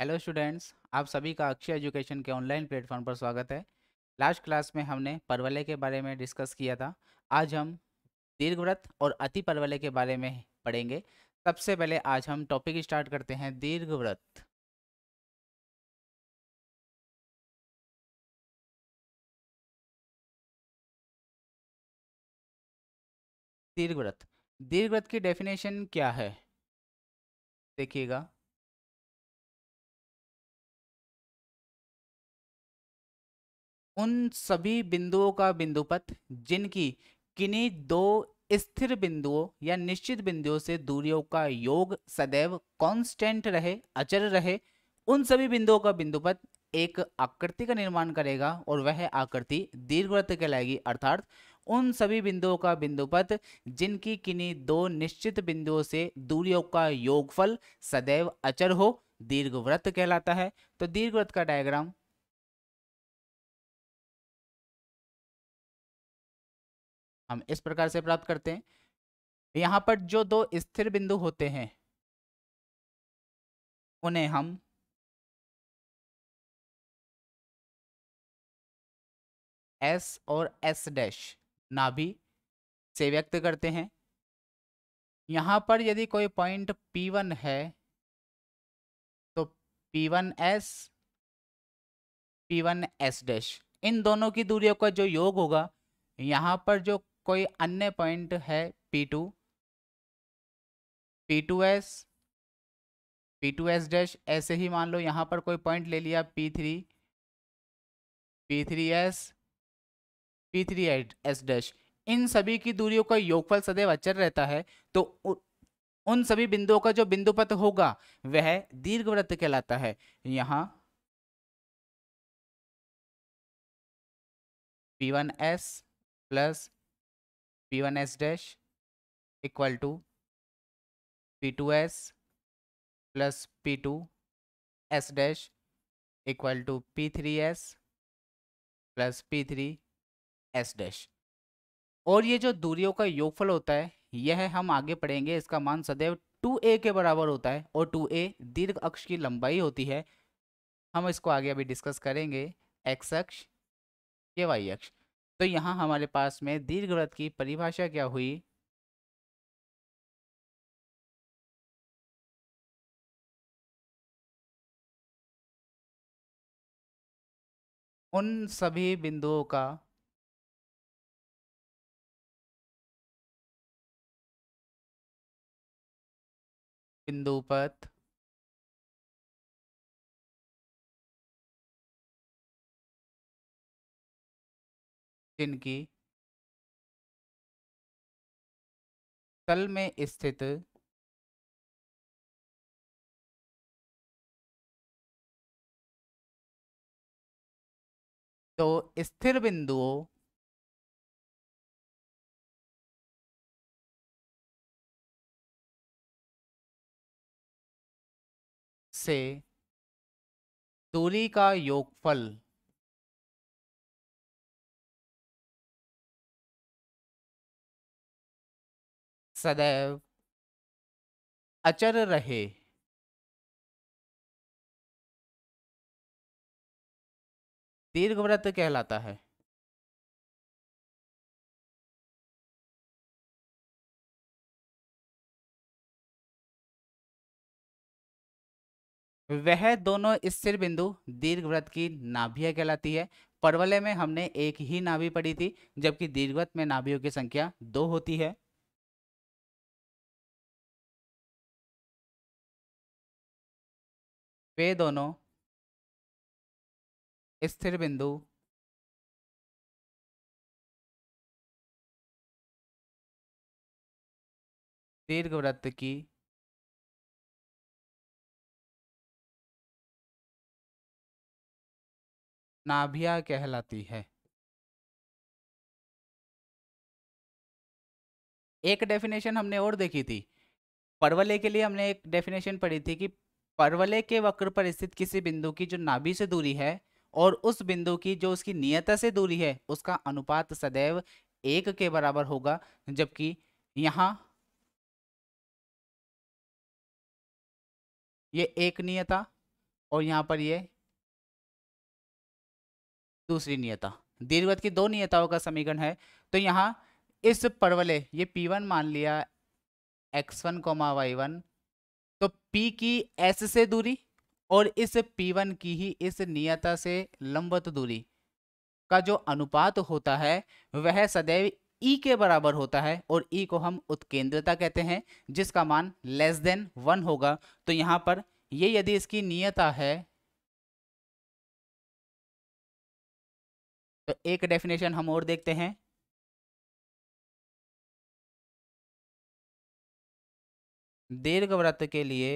Hello students आप सभी का अक्षय एजुकेशन के ऑनलाइन प्लेटफॉर्म पर स्वागत है लास्ट क्लास में हमने परवलय के बारे में डिस्कस किया था आज हम दीर्घव्रत और अति परवलय के बारे में पढ़ेंगे सबसे पहले आज हम टॉपिक स्टार्ट करते हैं दीर्घव्रत दीर्घव्रत दीर्घव्रत की डेफिनेशन क्या है देखिएगा उन सभी बिंदुओं का बिंदुपथ जिनकी किन्हीं दो स्थिर बिंदुओं या निश्चित बिंदुओं से दूरियों का योग सदैव कांस्टेंट रहे अचर रहे उन सभी बिंदुओं का बिंदुपथ एक आकृति का निर्माण करेगा और वह आकृति दीर्घवृत्त कहलाएगी अर्थात उन सभी बिंदुओं का बिंदुपथ जिनकी किन्हीं दो निश्चित बिंदुओं से दूरियों का योगफल सदैव अचर हो दीर्घवृत्त कहलाता है तो दीर्घवृत्त का डायग्राम हम इस प्रकार से प्राप्त करते हैं यहाँ पर जो दो स्थिर बिंदु होते हैं उन्हें हम एस और एस डैश नाभि से व्यक्त करते हैं यहाँ पर यदि कोई पॉइंट P1 है तो P1S P1S डैश इन दोनों की दूरियों का जो योग होगा यहाँ पर जो कोई अन्य पॉइंट है P two P two S P two S dash ऐसे ही मान लो यहाँ पर कोई पॉइंट ले लिया P three P three S P three S dash इन सभी की दूरियों का योगफल सदैव अचर रहता है तो उन सभी बिंदुओं का जो बिंदुपत होगा वह दीर्घ वृत्त कहलाता है यहाँ P one S plus P1S dash equal to P2S plus P2S dash equal to P3S plus P three S dash और ये जो दूरियों का योगफल होता है यह हम आगे पढ़ेंगे इसका मान सदैव टू ए के बराबर होता है और टू ए दीर्घ अक्ष की लंबाई होती है हम इसको आगे अभी डिस्कस करेंगे एक्स अक्ष ये वाई अक्ष तो यहाँ हमारे पास में दीर्घ व्रत की परिभाषा क्या हुई उन सभी बिंदुओं का बिंदुपथ जिनकी तल में स्थित तो स्थिर बिंदुओं से दूरी का योगफल सदैव अचर रहे दीर्घ व्रत कहलाता है वह दोनों स्थिर बिंदु दीर्घ व्रत की नाभिया कहलाती है परवले में हमने एक ही नाभि पढ़ी थी जबकि दीर्घ व्रत में नाभियों की संख्या दो होती है वे दोनों स्थिर बिंदु दीर्घवृत्त की नाभिया कहलाती है एक डेफिनेशन हमने और देखी थी परवले के लिए हमने एक डेफिनेशन पढ़ी थी कि परवलय के वक्र पर स्थित किसी बिंदु की जो नाभि से दूरी है और उस बिंदु की जो उसकी नियता से दूरी है उसका अनुपात सदैव एक के बराबर होगा जबकि यहाँ ये एक नियता और यहाँ पर ये दूसरी नियता दीर्घवत की दो नियताओं का समीकरण है तो यहाँ इस परवले ये P1 मान लिया x1, वन तो P की S से दूरी और इस P1 की ही इस नियता से लंबत दूरी का जो अनुपात होता है वह सदैव ई e के बराबर होता है और ई e को हम उत्केंद्रता कहते हैं जिसका मान लेस देन वन होगा तो यहाँ पर ये यदि इसकी नियता है तो एक डेफिनेशन हम और देखते हैं दीर्घ व्रत के लिए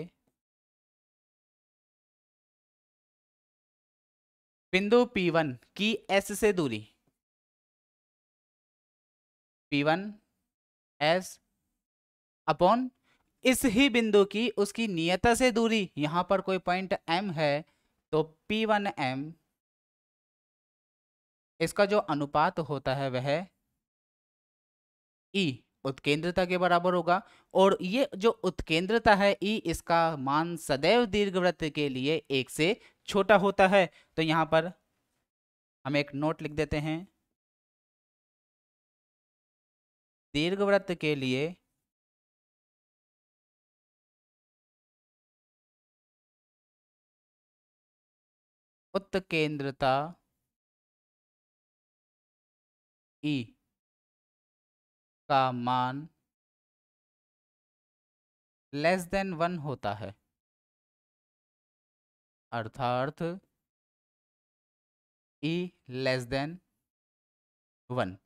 बिंदु P1 की S से दूरी P1 S अपॉन इस ही बिंदु की उसकी नियता से दूरी यहां पर कोई पॉइंट M है तो P1M इसका जो अनुपात होता है वह E उत्केंद्रता के बराबर होगा और ये जो उत्केंद्रता है ई इसका मान सदैव दीर्घवृत्त के लिए एक से छोटा होता है तो यहाँ पर हम एक नोट लिख देते हैं दीर्घवृत्त के लिए उत्केंद्रता ई का मान लेस देन वन होता है अर्थात ई लेस देन वन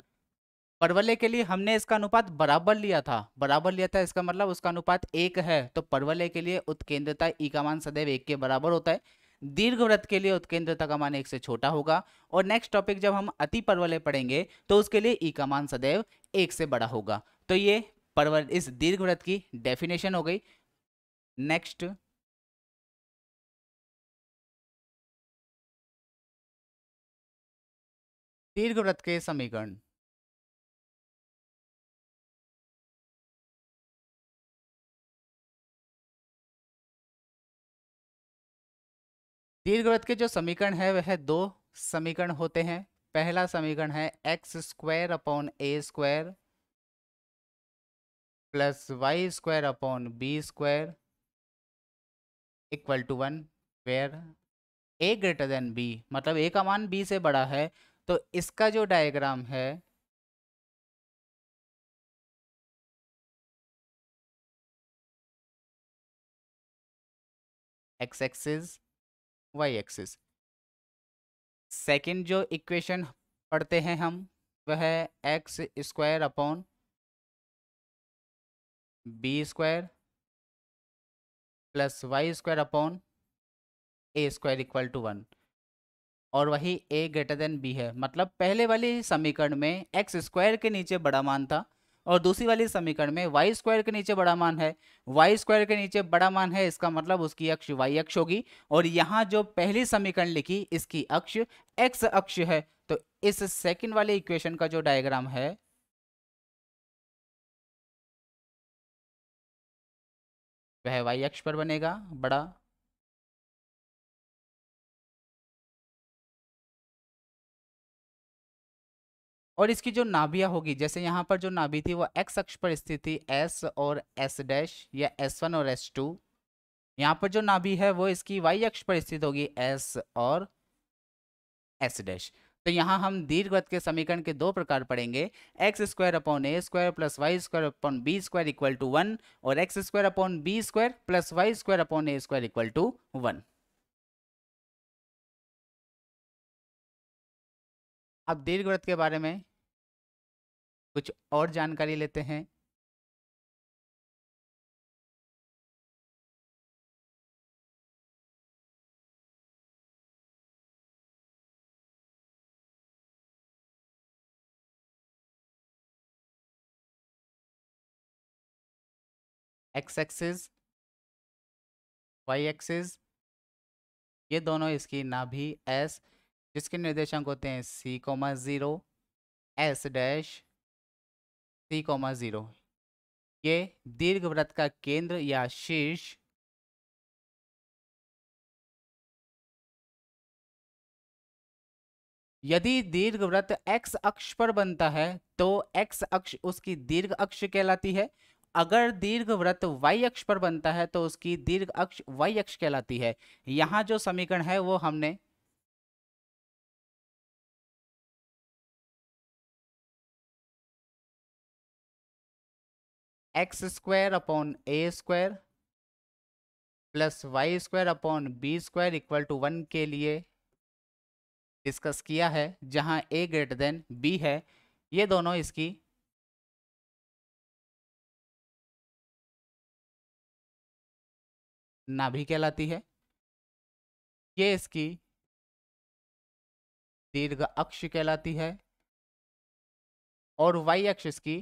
परवलय के लिए हमने इसका अनुपात बराबर लिया था बराबर लिया था इसका मतलब उसका अनुपात एक है तो परवलय के लिए उत्केंद्रता ई e का मान सदैव एक के बराबर होता है दीर्घ व्रत के लिए उत्केंद्रता का मान एक से छोटा होगा और नेक्स्ट टॉपिक जब हम अति परवलय पढ़ेंगे तो उसके लिए ई का मान सदैव एक से बड़ा होगा तो ये परवल इस दीर्घ व्रत की डेफिनेशन हो गई नेक्स्ट दीर्घ व्रत के समीकरण दीर्घवृत्त के जो समीकरण है वह दो समीकरण होते हैं पहला समीकरण है X square upon A square plus Y square upon B square equal to one where A greater than B मतलब ए का मान बी से बड़ा है तो इसका जो डायग्राम है X axis Y axis second जो इक्वेशन पढ़ते हैं हम वह है X square upon B square plus Y square upon A square equal to one और वही ए ग्रेटर देन बी है मतलब पहले वाले समीकरण में एक्स स्क्वायर के नीचे बड़ा मान था और दूसरी वाली समीकरण में वाई स्क्वायर के नीचे बड़ा मान है वाई स्क्वायर के नीचे बड़ा मान है इसका मतलब उसकी अक्ष वाई अक्ष होगी और यहाँ जो पहली समीकरण लिखी इसकी अक्ष एक्स अक्ष है तो इस सेकंड वाले इक्वेशन का जो डायग्राम है वह वाई अक्ष पर बनेगा बड़ा और इसकी जो नाभिया होगी जैसे यहाँ पर जो नाभि थी वो एक्स अक्ष पर स्थित थी एस और एस डैश या एस वन और एस टू यहाँ पर जो नाभि है वो इसकी वाई अक्ष पर स्थित होगी एस और एस डैश तो यहाँ हम दीर्घवत के समीकरण के दो प्रकार पढ़ेंगे X square upon A square plus Y square upon B square equal to one और x square upon B square plus Y square upon A square equal to one अब दीर्घवृत्त के बारे में कुछ और जानकारी लेते हैं एक्स एक्सिस वाई एक्सिस ये दोनों इसकी नाभि एस जिसके निर्देशांक होते हैं C comma zero S dash three comma zero ये दीर्घ व्रत का केंद्र या शीर्ष यदि दीर्घ व्रत एक्स अक्ष पर बनता है तो एक्स अक्ष उसकी दीर्घ अक्ष कहलाती है अगर दीर्घ व्रत वाई अक्ष पर बनता है तो उसकी दीर्घ अक्ष वाई अक्ष कहलाती है यहां जो समीकरण है वो हमने x square upon A square plus Y square upon B square equal to one के लिए डिस्कस किया है जहां ए ग्रेटर देन बी है ये दोनों इसकी नाभि कहलाती है ये इसकी दीर्घ अक्ष कहलाती है और वाई अक्ष इसकी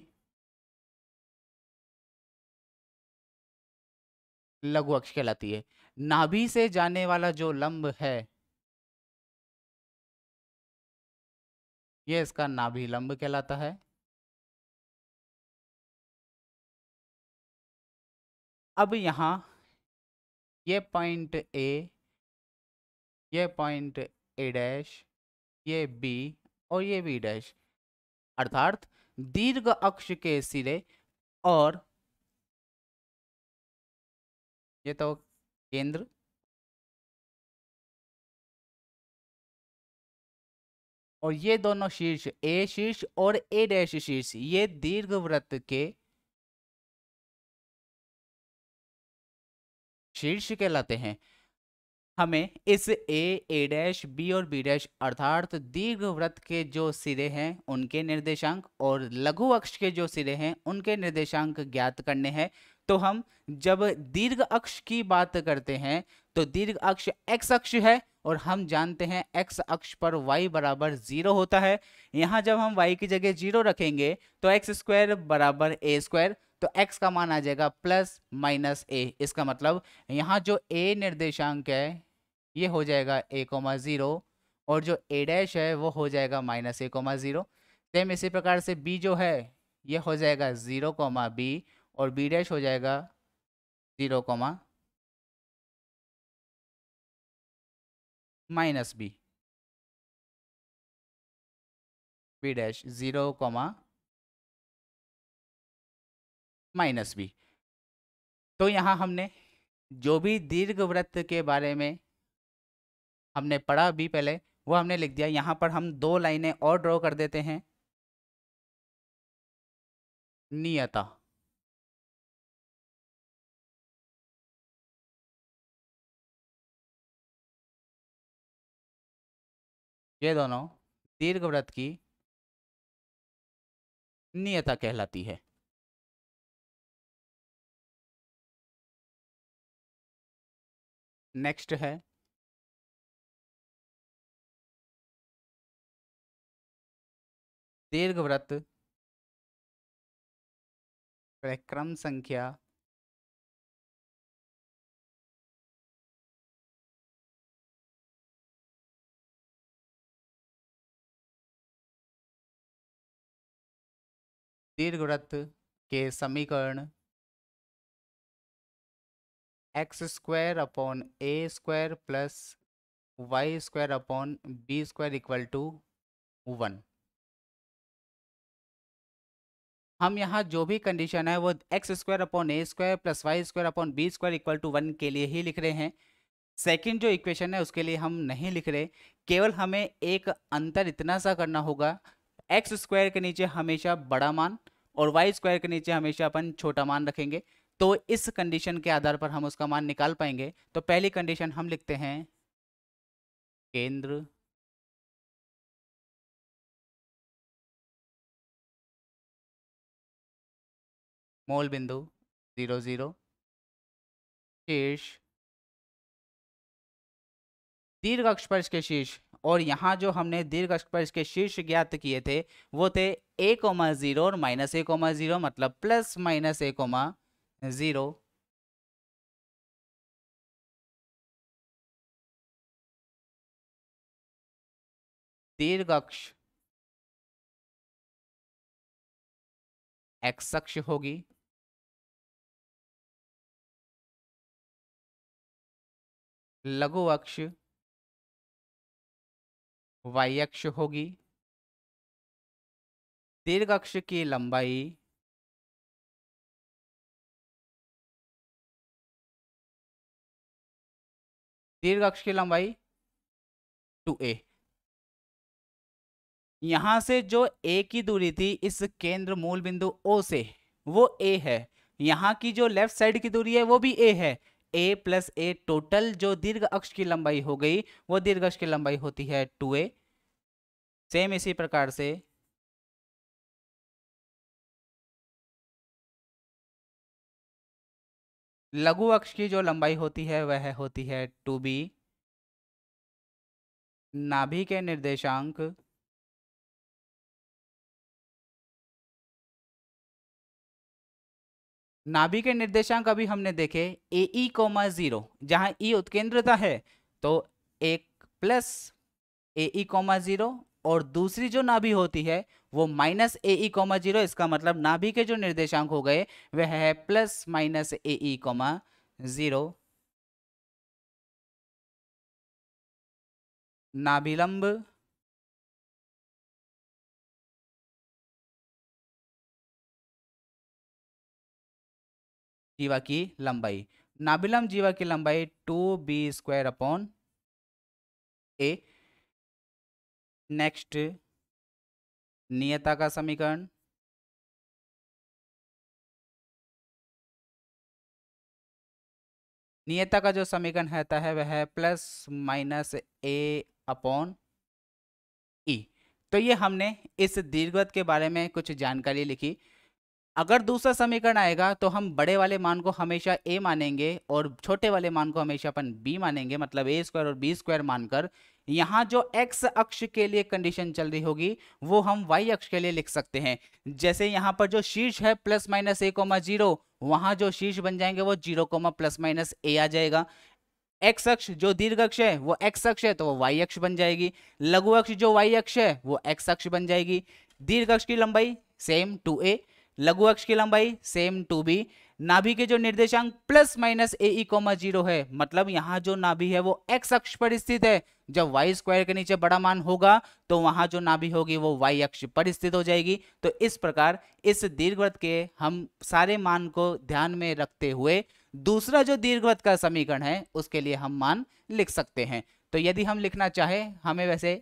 लघु अक्ष कहलाती है नाभि से जाने वाला जो लंब है यह इसका नाभि लंब कहलाता है अब यहां ये पॉइंट ए ये पॉइंट ए डैश ये बी और ये बी डैश अर्थात दीर्घ अक्ष के सिरे और ये तो केंद्र और ये दोनों शीर्ष ए शीर्ष और ए डैश शीर्ष ये दीर्घ व्रत के शीर्ष कहलाते हैं हमें इस ए ए डैश बी और बी डैश अर्थात दीर्घ व्रत के जो सिरे हैं उनके निर्देशांक और लघु अक्ष के जो सिरे हैं उनके निर्देशांक ज्ञात करने हैं तो हम जब दीर्घ अक्ष की बात करते हैं तो दीर्घ अक्ष एक्स अक्ष है और हम जानते हैं एक्स अक्ष पर वाई बराबर जीरो होता है यहाँ जब हम वाई की जगह जीरो रखेंगे तो एक्स स्क्वायर बराबर ए स्क्वायर तो एक्स का मान आ जाएगा प्लस माइनस ए इसका मतलब यहाँ जो ए निर्देशांक है ये हो जाएगा ए कोमा ज़ीरो और जो ए डैश है वो हो जाएगा माइनस ए कोमा ज़ीरो सेम इसी प्रकार से बी जो है ये हो जाएगा ज़ीरो कोमा बी और बी डैश हो जाएगा zero comma minus B B dash zero comma minus B तो यहाँ हमने जो भी दीर्घ वृत्त के बारे में हमने पढ़ा अभी पहले वो हमने लिख दिया यहाँ पर हम दो लाइनें और ड्रॉ कर देते हैं नियता ये दोनों दीर्घ व्रत की नियता कहलाती है नेक्स्ट है दीर्घ व्रत प्रक्रम संख्या दीर्घवृत्त के समीकरण x square upon A square plus Y square upon B square equal to one हम यहाँ जो भी कंडीशन है वो X square upon A square plus Y square upon B square equal to one के लिए ही लिख रहे हैं सेकंड जो इक्वेशन है उसके लिए हम नहीं लिख रहे केवल हमें एक अंतर इतना सा करना होगा एक्स स्क्वायर के नीचे हमेशा बड़ा मान और वाई स्क्वायर के नीचे हमेशा अपन छोटा मान रखेंगे तो इस कंडीशन के आधार पर हम उसका मान निकाल पाएंगे तो पहली कंडीशन हम लिखते हैं केंद्र मोल बिंदु जीरो जीरो शीर्ष दीर्घ अक्ष पर के शीर्ष और यहाँ जो हमने दीर्घ स्पर्श के शीर्ष ज्ञात किए थे वो थे ए कोमा जीरो और माइनस ए कोमा जीरो मतलब प्लस माइनस ए कोमा जीरो दीर्घ अक्ष एक्स अक्ष होगी लघु अक्ष वाई अक्ष होगी दीर्घ अक्ष की लंबाई दीर्घ अक्ष की लंबाई टू ए यहां से जो ए की दूरी थी इस केंद्र मूल बिंदु ओ से वो ए है यहां की जो लेफ्ट साइड की दूरी है वो भी ए है ए प्लस ए टोटल जो दीर्घ अक्ष की लंबाई हो गई वो दीर्घ अक्ष की लंबाई होती है टू ए सेम इसी प्रकार से लघु अक्ष की जो लंबाई होती है वह होती है टू बी नाभि के निर्देशांक नाभि के निर्देशांक अभी हमने देखे ए ई कोमा जीरो जहां ई e उत्केंद्रता है तो एक plus A E comma zero और दूसरी जो नाभि होती है वो माइनस ए ई कोमा जीरो इसका मतलब नाभि के जो निर्देशांक हो गए वह है प्लस माइनस ए ई कोमा जीरो नाभिलंब जीवा की लंबाई नाबिलम जीवा की लंबाई two B square upon A next नियता का समीकरण नियता का जो समीकरण रहता है वह है प्लस माइनस ए अपॉन ई तो ये हमने इस दीर्घवत के बारे में कुछ जानकारी लिखी अगर दूसरा समीकरण आएगा तो हम बड़े वाले मान को हमेशा ए मानेंगे और छोटे वाले मान को हमेशा अपन बी मानेंगे मतलब ए स्क्वायर और बी स्क्वायर मानकर यहाँ जो एक्स अक्ष के लिए कंडीशन चल रही होगी वो हम वाई अक्ष के लिए लिख सकते हैं जैसे यहाँ पर जो शीर्ष है प्लस माइनस ए कोमा जीरो वहाँ जो शीर्ष बन जाएंगे वो zero comma plus minus A आ जाएगा एक्स अक्ष जो दीर्घ अक्ष है वो एक्स अक्ष है तो वो वाई अक्ष बन जाएगी लघु अक्ष जो वाई अक्ष है वो एक्स अक्ष बन जाएगी दीर्घ अक्ष की लंबाई सेम टू ए लघु अक्ष की लंबाई सेम टू बी नाभि के जो निर्देशांक प्लस माइनस ए ई कोमा जीरो है मतलब यहाँ जो नाभि है वो एक्स अक्ष पर स्थित है जब वाई स्क्वायर के नीचे बड़ा मान होगा तो वहां जो नाभि होगी वो वाई अक्ष पर स्थित हो जाएगी तो इस प्रकार इस दीर्घवृत्त के हम सारे मान को ध्यान में रखते हुए दूसरा जो दीर्घवृत्त का समीकरण है उसके लिए हम मान लिख सकते हैं तो यदि हम लिखना चाहें हमें वैसे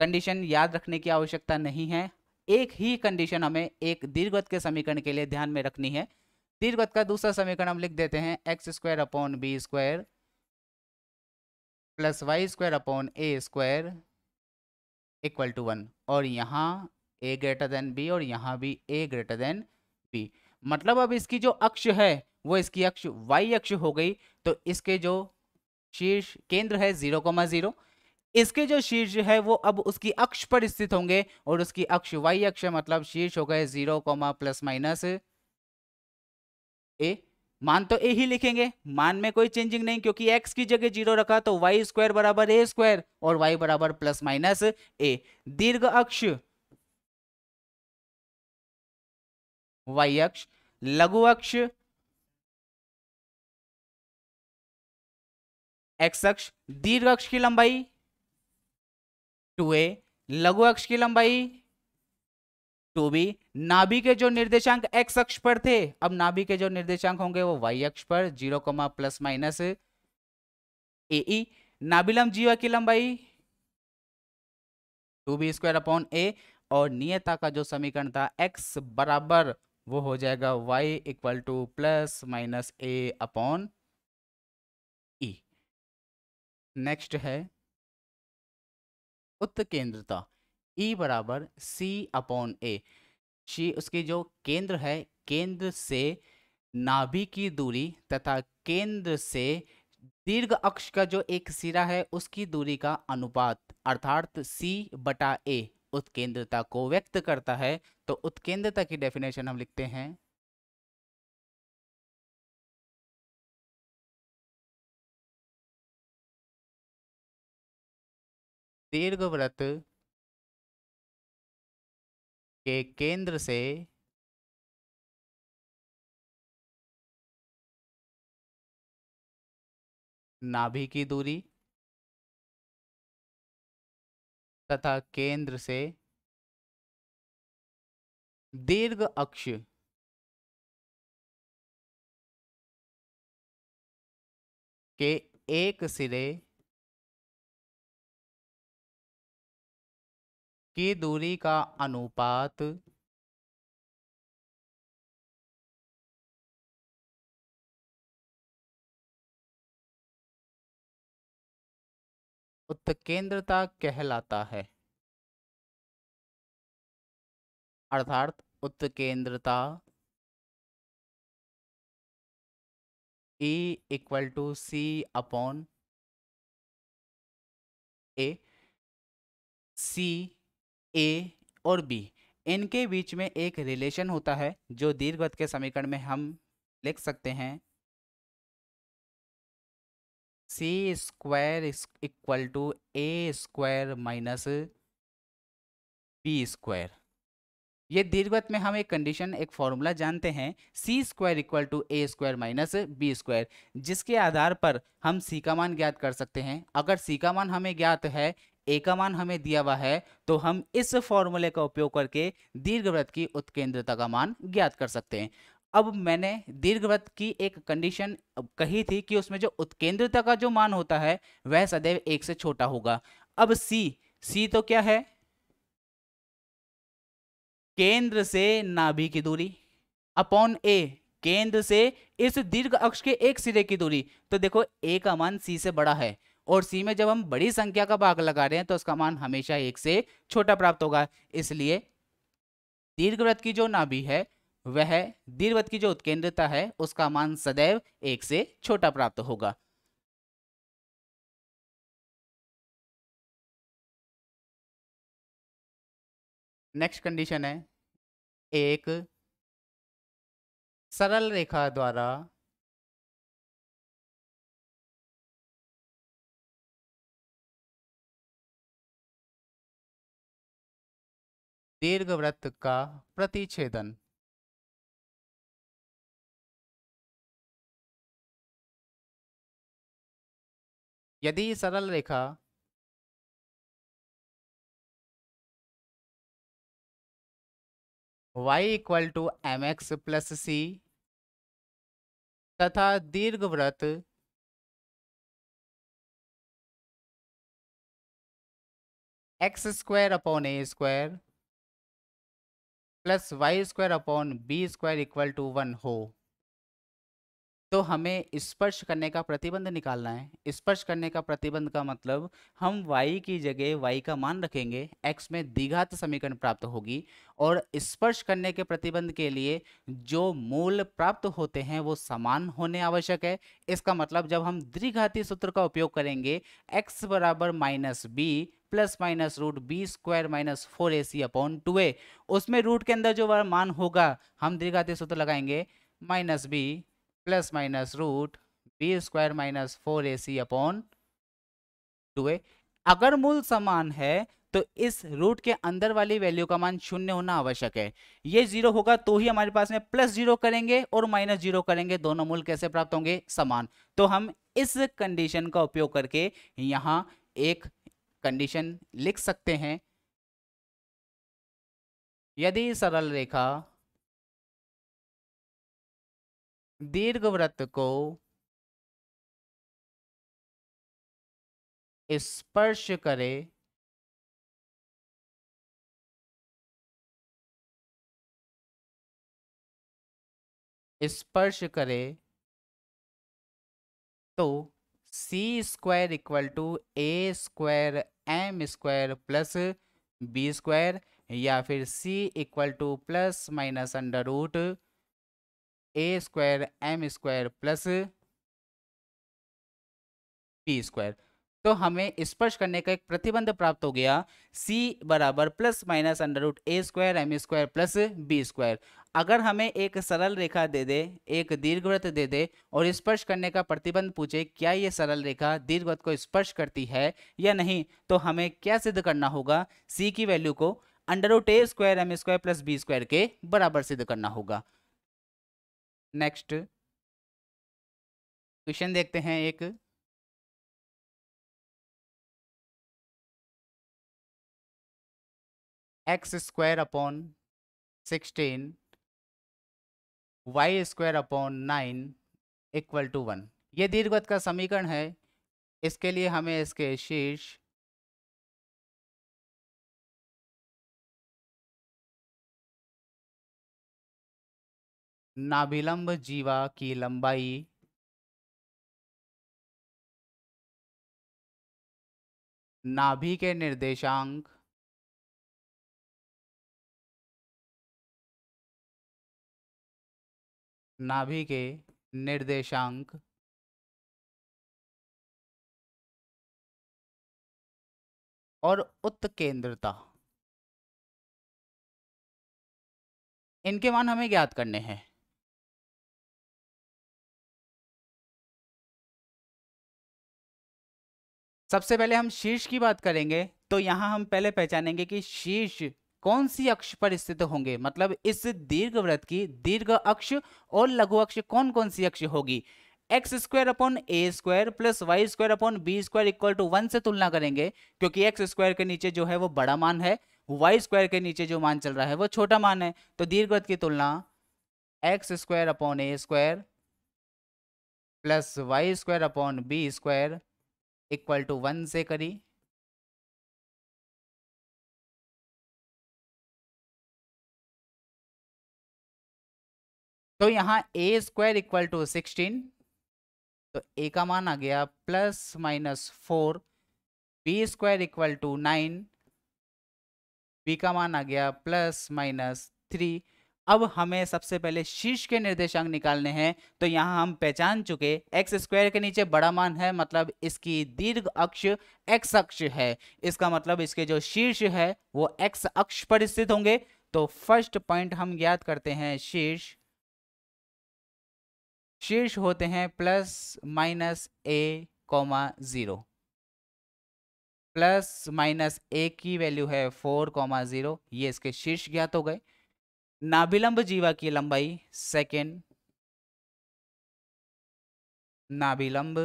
कंडीशन याद रखने की आवश्यकता नहीं है एक ही कंडीशन हमें एक दीर्घवत के समीकरण के लिए ध्यान में रखनी है दीर्घवत का दूसरा समीकरण हम लिख देते हैं x square upon B square plus Y square upon A square equal to one और यहाँ ए ग्रेटर देन बी और यहाँ भी ए ग्रेटर देन बी मतलब अब इसकी जो अक्ष है वो इसकी अक्ष वाई अक्ष हो गई तो इसके जो शीर्ष केंद्र है जीरो कोमा जीरो इसके जो शीर्ष है वो अब उसकी अक्ष पर स्थित होंगे और उसकी अक्ष वाई अक्ष मतलब शीर्ष हो गए zero comma plus minus a मान तो ए ही लिखेंगे मान में कोई चेंजिंग नहीं क्योंकि एक्स की जगह जीरो रखा तो वाई स्क्वायर बराबर ए स्क्वायर और वाई बराबर प्लस माइनस ए दीर्घ अक्ष वाई अक्ष लघु अक्ष एक्स अक्ष दीर्घ अक्ष की लंबाई टू ए लघु अक्ष की लंबाई टू बी नाभि के जो निर्देशांक एक्स अक्ष पर थे अब नाभि के जो निर्देशांक होंगे वो वाई अक्ष पर zero comma plus minus a e। नाभिलम जीवा की लंबाई two B square upon a और नियता का जो समीकरण था एक्स बराबर वो हो जाएगा y equal to plus minus A upon e e। Next है उत्केंद्रता ई बराबर सी अपॉन ए शी उसकी जो केंद्र है केंद्र से नाभि की दूरी तथा केंद्र से दीर्घ अक्ष का जो एक सिरा है उसकी दूरी का अनुपात अर्थात सी बटा ए उत्केंद्रता को व्यक्त करता है तो उत्केंद्रता की डेफिनेशन हम लिखते हैं व्रत के केंद्र से नाभि की दूरी तथा केंद्र से दीर्घ अक्ष के एक सिरे की दूरी का अनुपात उत्केंद्रता कहलाता है अर्थात उत्केंद्रता E equal to c upon a c a और बी इनके बीच में एक रिलेशन होता है जो दीर्घवत के समीकरण में हम लिख सकते हैं c square equal to A square minus b square ये दीर्घवत में हम एक कंडीशन एक फॉर्मूला जानते हैं c square equal to A square minus b square जिसके आधार पर हम सी का मान ज्ञात कर सकते हैं अगर सी का मान हमें ज्ञात है ए का मान हमें दिया हुआ है तो हम इस फॉर्मूले का उपयोग करके दीर्घवृत्त की उत्केंद्रता का मान ज्ञात कर सकते हैं अब मैंने दीर्घवृत्त की एक कंडीशन कही थी कि उसमें जो उत्केंद्रता का जो मान होता है वह सदैव एक से छोटा होगा अब सी सी तो क्या है केंद्र से नाभि की दूरी अपॉन ए केंद्र से इस दीर्घ अक्ष के एक सिरे की दूरी तो देखो ए का मान सी से बड़ा है और सी में जब हम बड़ी संख्या का भाग लगा रहे हैं तो उसका मान हमेशा एक से छोटा प्राप्त होगा इसलिए दीर्घवृत्त की जो नाभि है वह दीर्घवृत्त की जो उत्केंद्रता है उसका मान सदैव एक से छोटा प्राप्त होगा नेक्स्ट कंडीशन है एक सरल रेखा द्वारा दीर्घ वृत्त का प्रतिच्छेदन यदि सरल रेखा y equal to m x plus c तथा दीर्घव्रत x square upon A square plus Y square upon B square equal to one हो तो हमें स्पर्श करने का प्रतिबंध निकालना है स्पर्श करने का प्रतिबंध का मतलब हम y की जगह y का मान रखेंगे x में दीघात समीकरण प्राप्त होगी और स्पर्श करने के प्रतिबंध के लिए जो मूल प्राप्त होते हैं वो समान होने आवश्यक है इसका मतलब जब हम द्विघाती सूत्र का उपयोग करेंगे x बराबर minus b plus minus root b square minus four a c upon two a उसमें रूट के अंदर जो मान होगा हम दीर्घाती सूत्र लगाएंगे minus b plus minus root b square minus four a c upon two a अगर मूल समान है तो इस रूट के अंदर वाली वैल्यू का मान शून्य होना आवश्यक है ये जीरो होगा तो ही हमारे पास में प्लस जीरो करेंगे और माइनस जीरो करेंगे दोनों मूल कैसे प्राप्त होंगे समान तो हम इस कंडीशन का उपयोग करके यहाँ एक कंडीशन लिख सकते हैं यदि सरल रेखा दीर्घ व्रत को स्पर्श करे स्पर्श करे तो c square equal to A square M square plus B square या फिर c equal to plus minus under root A square M square plus p square तो हमें स्पर्श करने का एक प्रतिबंध प्राप्त हो गया c बराबर प्लस माइनस अंडर रूट ए square M square plus B square अगर हमें एक सरल रेखा दे दे एक दीर्घवृत्त दे दे और स्पर्श करने का प्रतिबंध पूछे क्या ये सरल रेखा दीर्घवृत्त को स्पर्श करती है या नहीं तो हमें क्या सिद्ध करना होगा सी की वैल्यू को अंडर रूट ए square M square plus B square के बराबर सिद्ध करना होगा नेक्स्ट क्वेश्चन देखते हैं एक x square upon sixteen y square upon nine equal to one ये दीर्घवत का समीकरण है इसके लिए हमें इसके शीर्ष नाभिलंब जीवा की लंबाई नाभि के निर्देशांक नाभि के निर्देशांक और उत्केंद्रता इनके मान हमें ज्ञात करने हैं सबसे पहले हम शीर्ष की बात करेंगे तो यहां हम पहले पहचानेंगे कि शीर्ष कौन सी अक्ष पर स्थित होंगे मतलब इस दीर्घ व्रत की दीर्घ अक्ष और लघु अक्ष कौन कौन सी अक्ष होगी x square upon A square plus Y square upon B square equal to one से तुलना करेंगे क्योंकि एक्स स्क्वायर के नीचे जो है वो बड़ा मान है वाई स्क्वायर के नीचे जो मान चल रहा है वो छोटा मान है तो दीर्घ व्रत की तुलना x square upon A square plus Y square upon B square equal to one से करी तो यहाँ a square equal to sixteen तो ए का मान आ गया plus minus four b square equal to nine b का मान आ गया प्लस माइनस थ्री अब हमें सबसे पहले शीर्ष के निर्देशांक निकालने हैं तो यहाँ हम पहचान चुके एक्स स्क्वायर के नीचे बड़ा मान है मतलब इसकी दीर्घ अक्ष एक्स अक्ष है इसका मतलब इसके जो शीर्ष है वो एक्स अक्ष पर स्थित होंगे तो फर्स्ट पॉइंट हम ज्ञात करते हैं शीर्ष शीर्ष होते हैं plus minus a comma zero plus minus a की वैल्यू है फोर कॉमा ज़ीरो ये इसके शीर्ष ज्ञात हो गए नाभिलंब जीवा की लंबाई सेकेंड नाभिलंब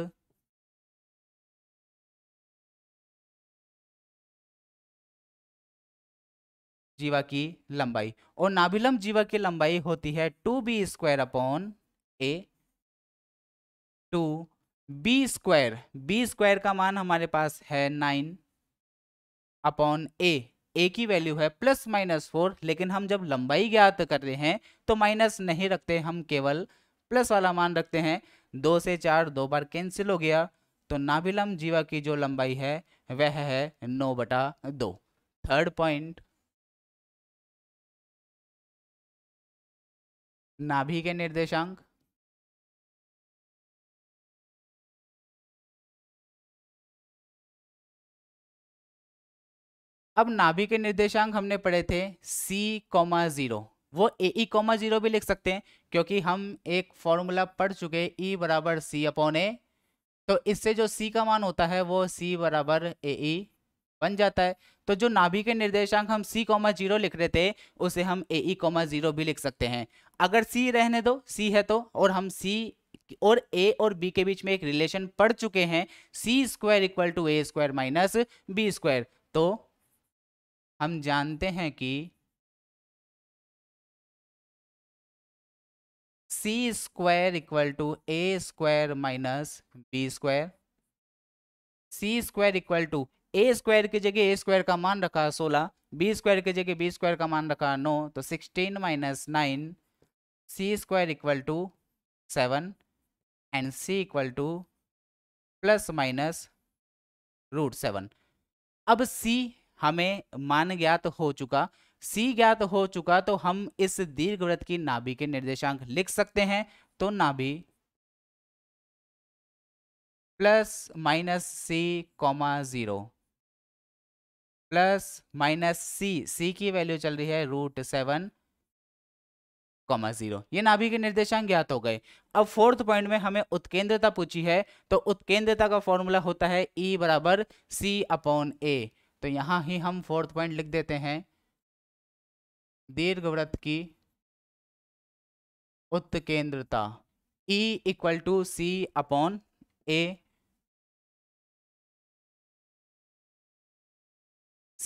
जीवा की लंबाई और नाभिलंब जीवा की लंबाई होती है two B square upon a two B square b square का मान हमारे पास है नाइन अपॉन ए ए की वैल्यू है प्लस माइनस फोर लेकिन हम जब लंबाई ज्ञात कर रहे हैं तो माइनस नहीं रखते हम केवल प्लस वाला मान रखते हैं दो से चार दो बार कैंसिल हो गया तो नाभिलम जीवा की जो लंबाई है वह है नौ बटा दो थर्ड पॉइंट नाभि के निर्देशांक अब नाभि के निर्देशांक हमने पढ़े थे सी कॉमा जीरो वो ए ई कॉमा जीरो भी लिख सकते हैं क्योंकि हम एक फॉर्मूला पढ़ चुके ई e बराबर सी अपॉन ए तो इससे जो सी का मान होता है वो सी बराबर ए ई e बन जाता है तो जो नाभि के निर्देशांक हम सी कॉमा जीरो लिख रहे थे उसे हम ए ई कॉमा जीरो भी लिख सकते हैं अगर सी रहने दो सी है तो और हम सी और ए और बी के बीच में एक रिलेशन पढ़ चुके हैं c square equal to A square minus b square तो हम जानते हैं कि c square equal to A square minus b square c square equal to A square की जगह ए स्क्वायर का मान रखा सोलह बी स्क्वायर की जगह बी स्क्वायर का मान रखा नौ तो sixteen minus nine c square equal to seven and c equal to plus minus root seven अब सी हमें मान ज्ञात हो चुका सी ज्ञात हो चुका तो हम इस दीर्घ व्रत की नाभि के निर्देशांक लिख सकते हैं तो नाभि plus minus c comma zero plus minus c c की वैल्यू चल रही है रूट सेवन कॉमा जीरो ये नाभि के निर्देशांक ज्ञात हो गए अब फोर्थ पॉइंट में हमें उत्केंद्रता पूछी है तो उत्केंद्रता का फॉर्मूला होता है ई e बराबर सी अपॉन ए तो यहाँ ही हम फोर्थ पॉइंट लिख देते हैं व्रत की उत्केंद्रता E equal to c upon a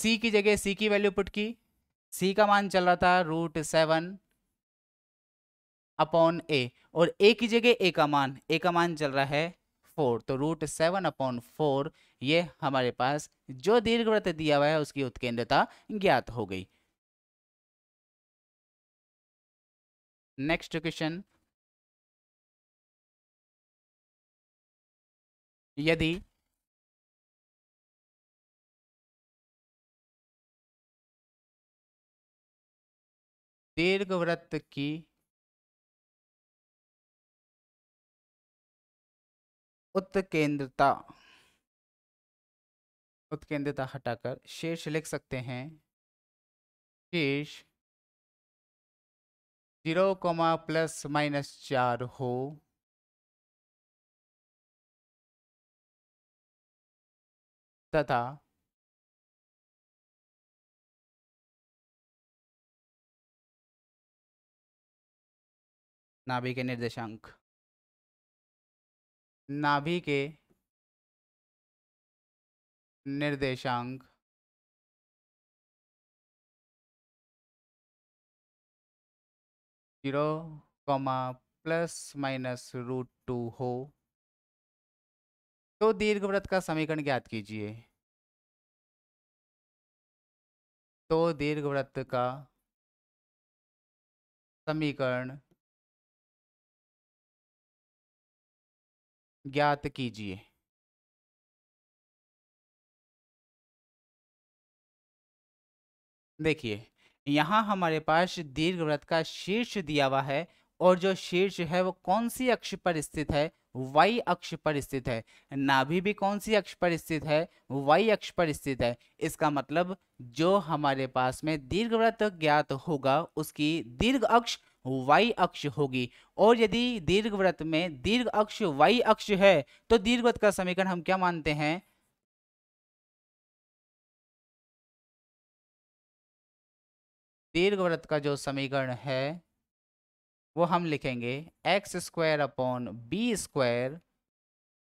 c की जगह सी की वैल्यू पुट की सी का मान चल रहा था रूट सेवन अपॉन ए और ए की जगह ए का मान ए का मान चल रहा है फोर तो रूट सेवन अपॉन फोर ये हमारे पास जो दीर्घवृत्त दिया हुआ है उसकी उत्केंद्रता ज्ञात हो गई नेक्स्ट क्वेश्चन यदि दीर्घवृत्त की उत्केंद्रता उत्केंद्रता हटाकर शीर्ष लिख सकते हैं शीर्ष जीरो कोमा प्लस माइनस चार हो तथा नाभि के निर्देशांक नाभि के निर्देशांक zero comma plus minus root two हो तो दीर्घ व्रत का समीकरण ज्ञात कीजिए तो दीर्घ व्रत का समीकरण ज्ञात कीजिए देखिए यहाँ हमारे पास दीर्घ व्रत का शीर्ष दिया हुआ है और जो शीर्ष है वो कौन सी अक्ष पर स्थित है वाई अक्ष पर स्थित है नाभि भी कौन सी अक्ष पर स्थित है वाई अक्ष पर स्थित है इसका मतलब जो हमारे पास में दीर्घ व्रत ज्ञात होगा उसकी दीर्घ अक्ष वाई अक्ष होगी और यदि दीर्घ व्रत में दीर्घ अक्ष वाई अक्ष है तो दीर्घ व्रत का समीकरण हम क्या मानते हैं दीर्घवृत्त का जो समीकरण है वो हम लिखेंगे x square upon B square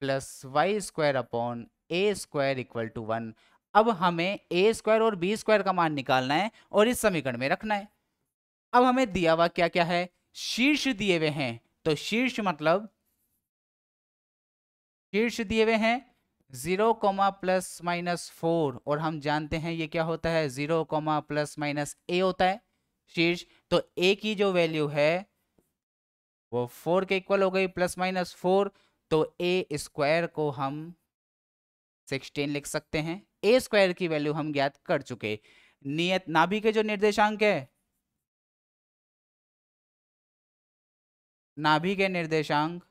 plus Y square upon A square equal to one अब हमें ए स्क्वायर और बी स्क्वायर का मान निकालना है और इस समीकरण में रखना है अब हमें दिया हुआ क्या क्या है शीर्ष दिए हुए हैं तो शीर्ष मतलब शीर्ष दिए हुए हैं zero comma plus minus four और हम जानते हैं ये क्या होता है zero comma plus minus a होता है शीर्ष तो ए की जो वैल्यू है वो फोर के इक्वल हो गई प्लस माइनस फोर तो ए स्क्वायर को हम सिक्सटीन लिख सकते हैं ए स्क्वायर की वैल्यू हम ज्ञात कर चुके नियत नाभि के जो निर्देशांक है नाभि के निर्देशांक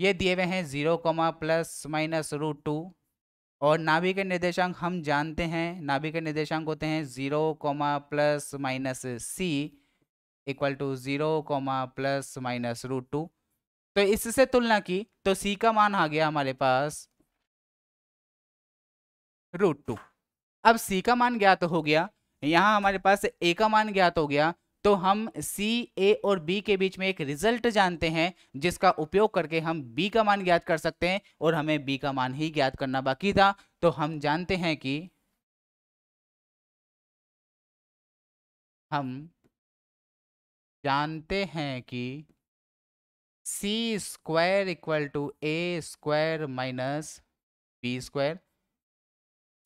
ये दिए हुए हैं zero comma plus minus root two और नाभिक के निर्देशांक हम जानते हैं नाभिक के निर्देशांक होते हैं zero comma plus minus c equal to zero comma plus minus root two तो इससे तुलना की तो सी का मान आ गया हमारे पास रूट टू अब सी का मान ज्ञात हो गया यहाँ हमारे पास ए का मान ज्ञात हो गया तो हम सी ए और बी के बीच में एक रिजल्ट जानते हैं जिसका उपयोग करके हम बी का मान ज्ञात कर सकते हैं और हमें बी का मान ही ज्ञात करना बाकी था तो हम जानते हैं कि हम जानते हैं कि c square equal to A square minus b square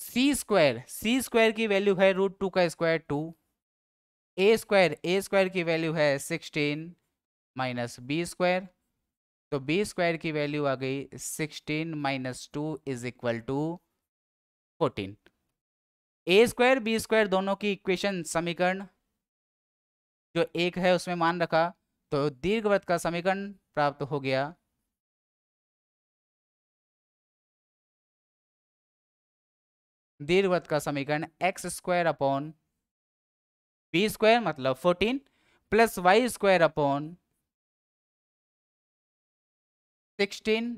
c square c square की वैल्यू है रूट टू का square two A square a square की वैल्यू है सिक्सटीन माइनस बी स्क्वायर तो बी स्क्वायर की वैल्यू आ गई sixteen minus two is equal to fourteen a square b square दोनों की इक्वेशन समीकरण जो एक है उसमें मान रखा तो दीर्घवृत्त का समीकरण प्राप्त हो गया दीर्घवृत्त का समीकरण x square upon p square मतलब fourteen plus Y square upon sixteen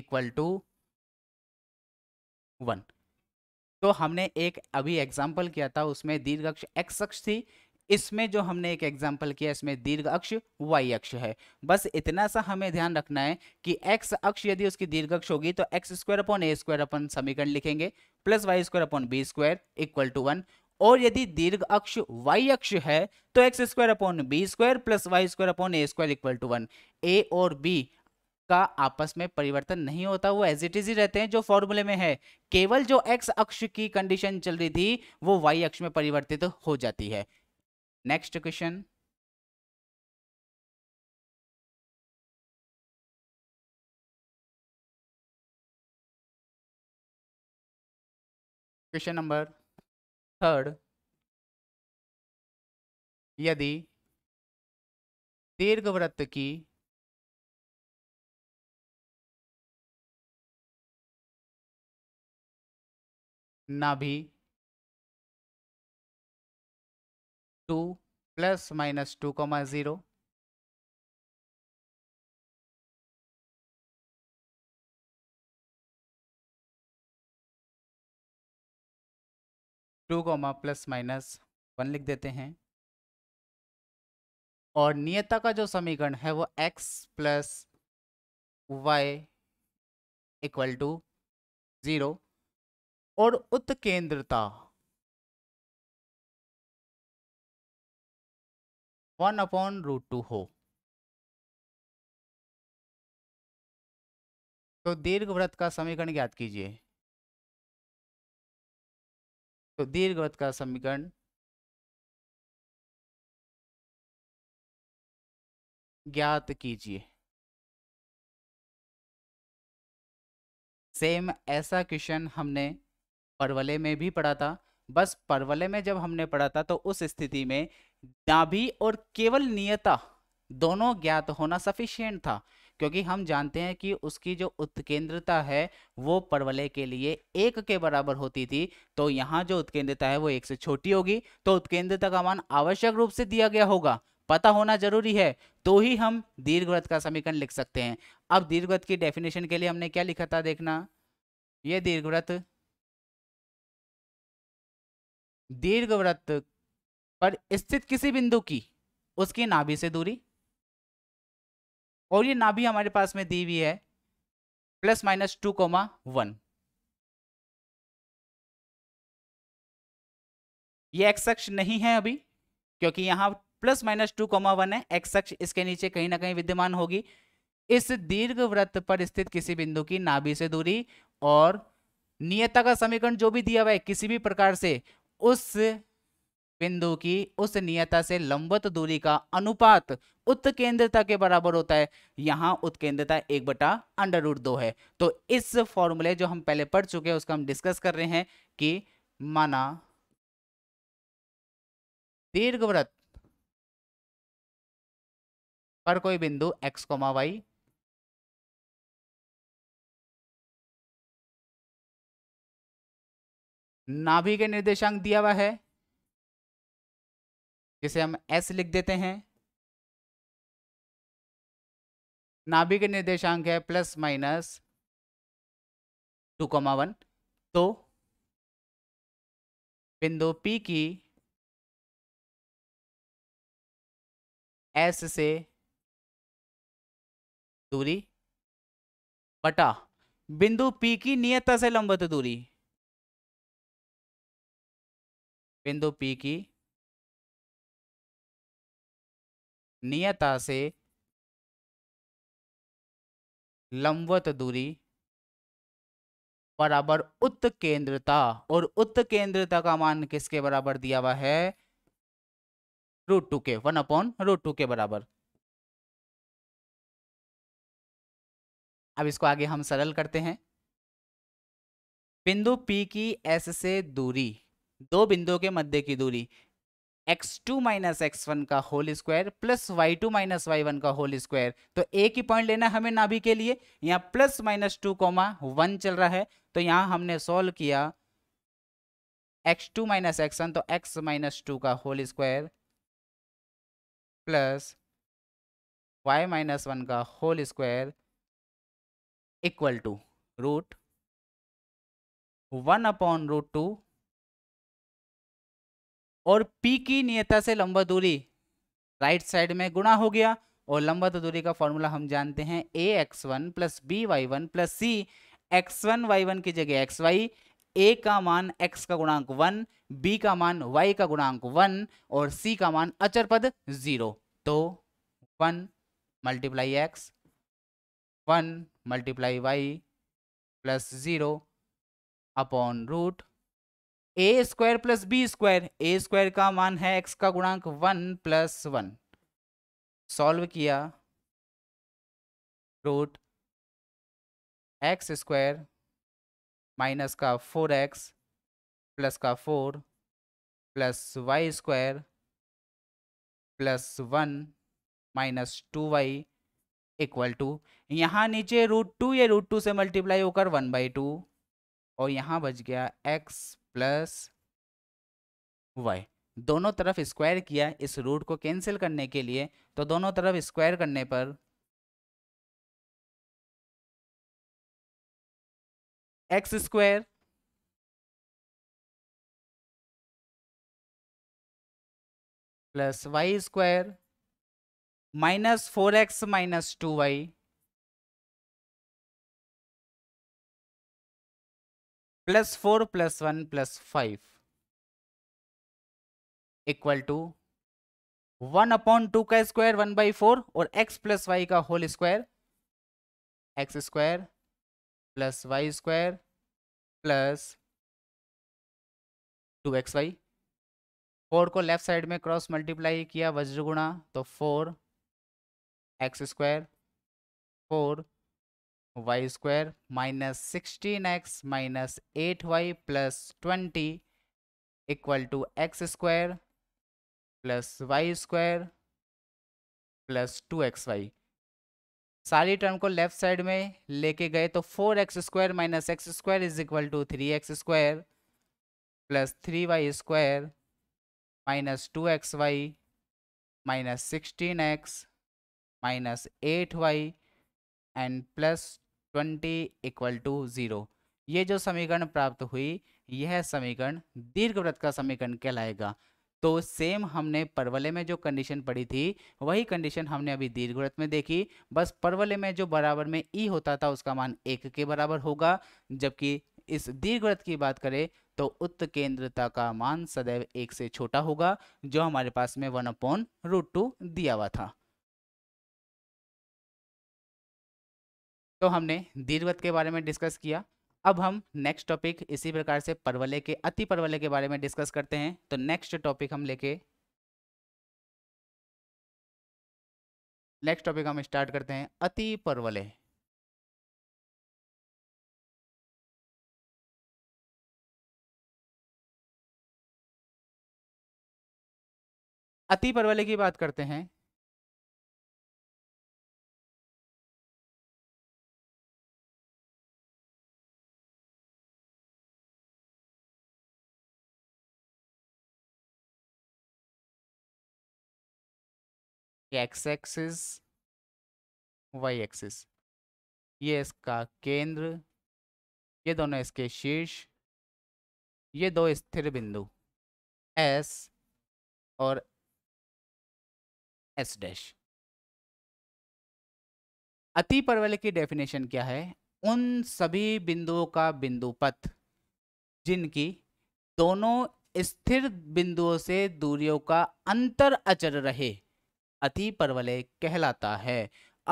equal to one तो हमने एक अभी एग्जांपल किया था उसमें दीर्घ अक्ष एक्स अक्ष थी इसमें जो हमने एक एग्जांपल किया इसमें दीर्घ अक्ष वाई अक्ष है बस इतना सा हमें ध्यान रखना है कि एक्स अक्ष यदि उसकी दीर्घ अक्ष होगी तो एक्स स्क्वायर अपॉन ए स्क्वायर अपन समीकरण लिखेंगे plus Y square upon B square equal to one और यदि दीर्घ अक्ष वाई अक्ष है तो x square upon B square plus Y square upon A square equal to one a और बी का आपस में परिवर्तन नहीं होता वो एज इट इज ही रहते हैं जो फॉर्मूले में है केवल जो एक्स अक्ष की कंडीशन चल रही थी वो वाई अक्ष में परिवर्तित तो हो जाती है next question question number third यदि दीर्घ व्रत की नाभि two plus minus two comma zero two comma plus minus one लिख देते हैं और नियता का जो समीकरण है वो x plus y equal to zero और उत्केंद्रता वन अपॉन रूट टू हो तो दीर्घ व्रत का समीकरण ज्ञात कीजिए तो दीर्घवत का समीकरण ज्ञात कीजिए सेम ऐसा क्वेश्चन हमने परवले में भी पढ़ा था बस परवले में जब हमने पढ़ा था तो उस स्थिति में नाभि और केवल नियता दोनों ज्ञात होना सफिशियंट था क्योंकि हम जानते हैं कि उसकी जो उत्केंद्रता है वो परवलय के लिए एक के बराबर होती थी तो यहाँ जो उत्केंद्रता है वो एक से छोटी होगी तो उत्केंद्रता का मान आवश्यक रूप से दिया गया होगा पता होना जरूरी है तो ही हम दीर्घवृत्त का समीकरण लिख सकते हैं अब दीर्घवृत्त की डेफिनेशन के लिए हमने क्या लिखा था देखना ये दीर्घव्रत दीर्घव्रत पर स्थित किसी बिंदु की उसकी नाभि से दूरी और ये नाभि हमारे पास में दी हुई है plus minus two comma one ये एक्स अक्ष नहीं है अभी क्योंकि यहां plus minus two comma one है एक्स अक्ष इसके नीचे कहीं ना कहीं विद्यमान होगी इस दीर्घ वृत्त पर स्थित किसी बिंदु की नाभि से दूरी और नियता का समीकरण जो भी दिया हुआ है किसी भी प्रकार से उस बिंदु की उस नियता से लंबत दूरी का अनुपात उत्केंद्रता के बराबर होता है यहाँ उत्केंद्रता एक बटा अंडर रूट दो है तो इस फॉर्मूले जो हम पहले पढ़ चुके हैं उसका हम डिस्कस कर रहे हैं कि माना दीर्घव्रत पर कोई बिंदु एक्स कोमा वाई नाभि के निर्देशांक दिया हुआ है जिसे हम एस लिख देते हैं नाभिक निर्देशांक है plus minus two comma one तो बिंदु पी की एस से दूरी बटा बिंदु पी की नियतता से लंबत दूरी बिंदु पी की नियता से लंबवत दूरी बराबर उत्केंद्रता और उत्केंद्रता का मान किसके बराबर दिया हुआ है रूट टू के वन अपॉन रूट टू के बराबर अब इसको आगे हम सरल करते हैं बिंदु P की S से दूरी दो बिंदुओं के मध्य की दूरी x two minus x one का whole square plus y two minus y one का होल स्क्वायर तो एक ही पॉइंट लेना हमें नाभि के लिए यहाँ plus minus two comma one चल रहा है तो यहाँ हमने सॉल्व किया x two minus x one तो एक्स माइनस टू का whole square plus y minus one का whole square equal to root one upon root two और पी की नियता से लंबा दूरी राइट साइड में गुणा हो गया और लंबा तो दूरी का फॉर्मूला हम जानते हैं a x one plus b y one plus c x one y one की जगह एक्स वाई ए का मान एक्स का गुणांक वन बी का मान वाई का गुणांक वन और सी का मान अचर पद जीरो तो one multiply x one multiply y plus zero upon root A square plus B square a square का मान है एक्स का गुणांक वन प्लस वन सॉल्व किया रूट एक्स स्क्वायर माइनस का फोर एक्स प्लस का four plus Y square plus one minus two y equal to यहाँ नीचे रूट टू या रूट टू से मल्टीप्लाई होकर वन बाई टू और यहाँ बच गया एक्स प्लस वाई दोनों तरफ स्क्वायर किया इस रूट को कैंसिल करने के लिए तो दोनों तरफ स्क्वायर करने पर x square plus Y square minus four x minus two y plus four plus one plus five equal to one upon two का स्क्वायर वन बाई फोर और एक्स प्लस वाई का whole square x square plus Y square plus two x y four को left side में cross multiply किया वज्रगुणा तो four x square four y square minus sixteen x minus eight y plus twenty equal to x square plus Y square plus two x y सारी term को left side में लेके गए तो four x square minus x square is equal to three x square plus three y square minus two x y minus sixteen x minus eight y and plus twenty equal to zero ये जो समीकरण प्राप्त हुई यह समीकरण दीर्घ व्रत का समीकरण कहलाएगा तो सेम हमने परवले में जो कंडीशन पड़ी थी वही कंडीशन हमने अभी व्रत में देखी बस परवले में जो बराबर में ई e होता था उसका मान एक के बराबर होगा जबकि इस व्रत की बात करें तो उत्केंद्रता का मान सदैव एक से छोटा होगा जो हमारे पास में वन अपॉन रूट टू दिया हुआ था तो हमने दीर्घवत के बारे में डिस्कस किया अब हम नेक्स्ट टॉपिक इसी प्रकार से परवले के अति परवले के बारे में डिस्कस करते हैं तो नेक्स्ट टॉपिक हम लेके नेक्स्ट टॉपिक हम स्टार्ट करते हैं अति परवले अति परवले की बात करते हैं एक्स एक्सिस वाई एक्सिस ये इसका केंद्र ये दोनों इसके शीर्ष ये दो स्थिर बिंदु एस और एस डैश अति परवल की डेफिनेशन क्या है उन सभी बिंदुओं का बिंदु पथ जिनकी दोनों स्थिर बिंदुओं से दूरियों का अंतर अचर रहे अति परवलय कहलाता है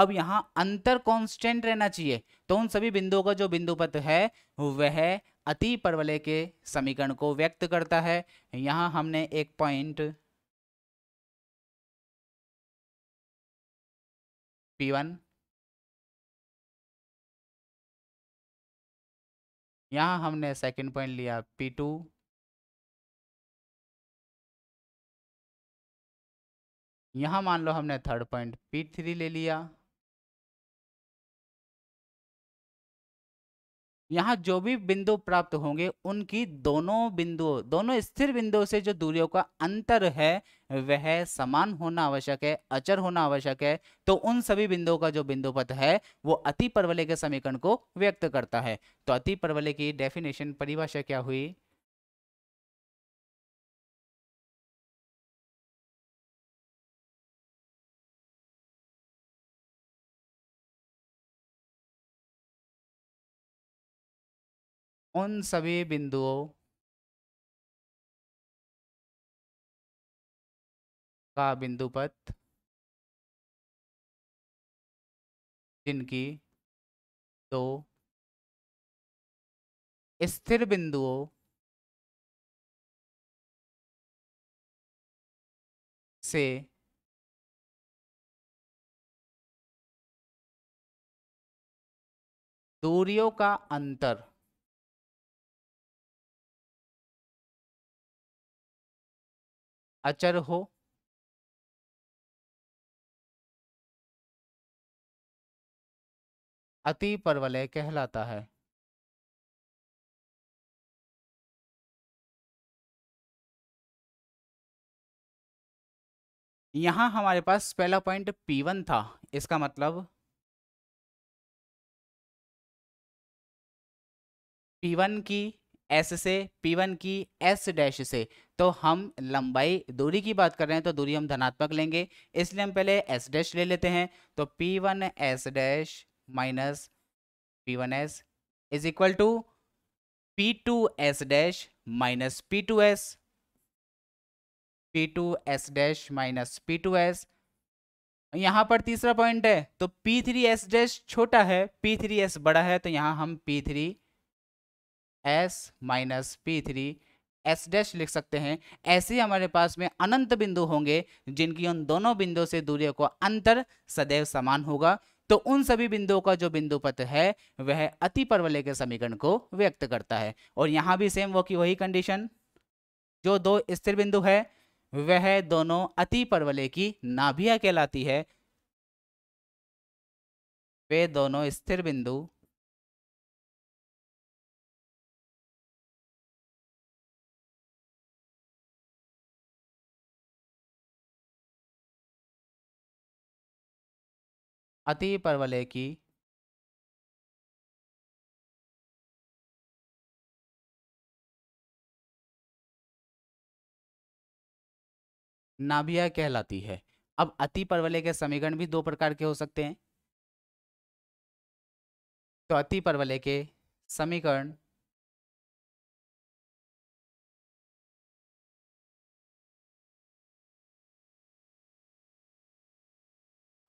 अब यहाँ अंतर कांस्टेंट रहना चाहिए तो उन सभी बिंदुओं का जो बिंदुपत है वह अति परवलय के समीकरण को व्यक्त करता है यहाँ हमने एक पॉइंट पी वन यहाँ हमने सेकंड पॉइंट लिया पी टू यहाँ मान लो हमने थर्ड पॉइंट P3 ले लिया यहाँ जो भी बिंदु प्राप्त होंगे उनकी दोनों बिंदुओं दोनों स्थिर बिंदुओं से जो दूरियों का अंतर है वह समान होना आवश्यक है अचर होना आवश्यक है तो उन सभी बिंदुओं का जो बिंदु पथ है वो अति परवलय के समीकरण को व्यक्त करता है तो अति परवलय की डेफिनेशन परिभाषा क्या हुई उन सभी बिंदुओं का बिंदुपथ जिनकी दो स्थिर बिंदुओं से दूरियों का अंतर अचर हो अति परवलय कहलाता है यहां हमारे पास पहला पॉइंट P1 था इसका मतलब P1 की एस से पी वन की एस डैश से तो हम लंबाई दूरी की बात कर रहे हैं तो दूरी हम धनात्मक लेंगे इसलिए हम पहले एस डैश ले लेते हैं तो p one s dash minus p one s is equal to P two S dash minus p two S P two S dash minus p two s यहाँ पर तीसरा पॉइंट है तो पी थ्री एस डैश छोटा है P three S बड़ा है तो यहाँ हम p three s minus p three S dash लिख सकते हैं ऐसे ही हमारे पास में अनंत बिंदु होंगे जिनकी उन दोनों बिंदुओं से दूरी को अंतर सदैव समान होगा तो उन सभी बिंदुओं का जो बिंदु पथ है वह अति परवलय के समीकरण को व्यक्त करता है और यहाँ भी सेम वो की वही कंडीशन जो दो स्थिर बिंदु है वह दोनों अति परवलय की नाभिया कहलाती है वे दोनों स्थिर बिंदु अति परवलय की नाभिया कहलाती है अब अति परवलय के समीकरण भी दो प्रकार के हो सकते हैं तो अति परवलय के समीकरण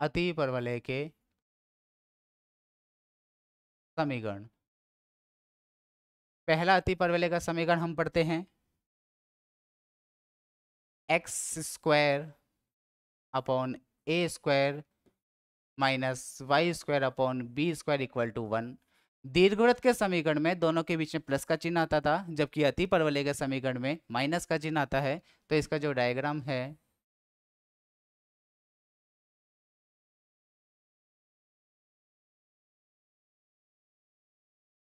अति परवलय के समीकरण पहला अति परवलय का समीकरण हम पढ़ते हैं x square upon A square minus y square upon B square equal to one दीर्घवृत्त के समीकरण में दोनों के बीच में प्लस का चिन्ह आता था जबकि अति परवलय के समीकरण में माइनस का चिन्ह आता है तो इसका जो डायग्राम है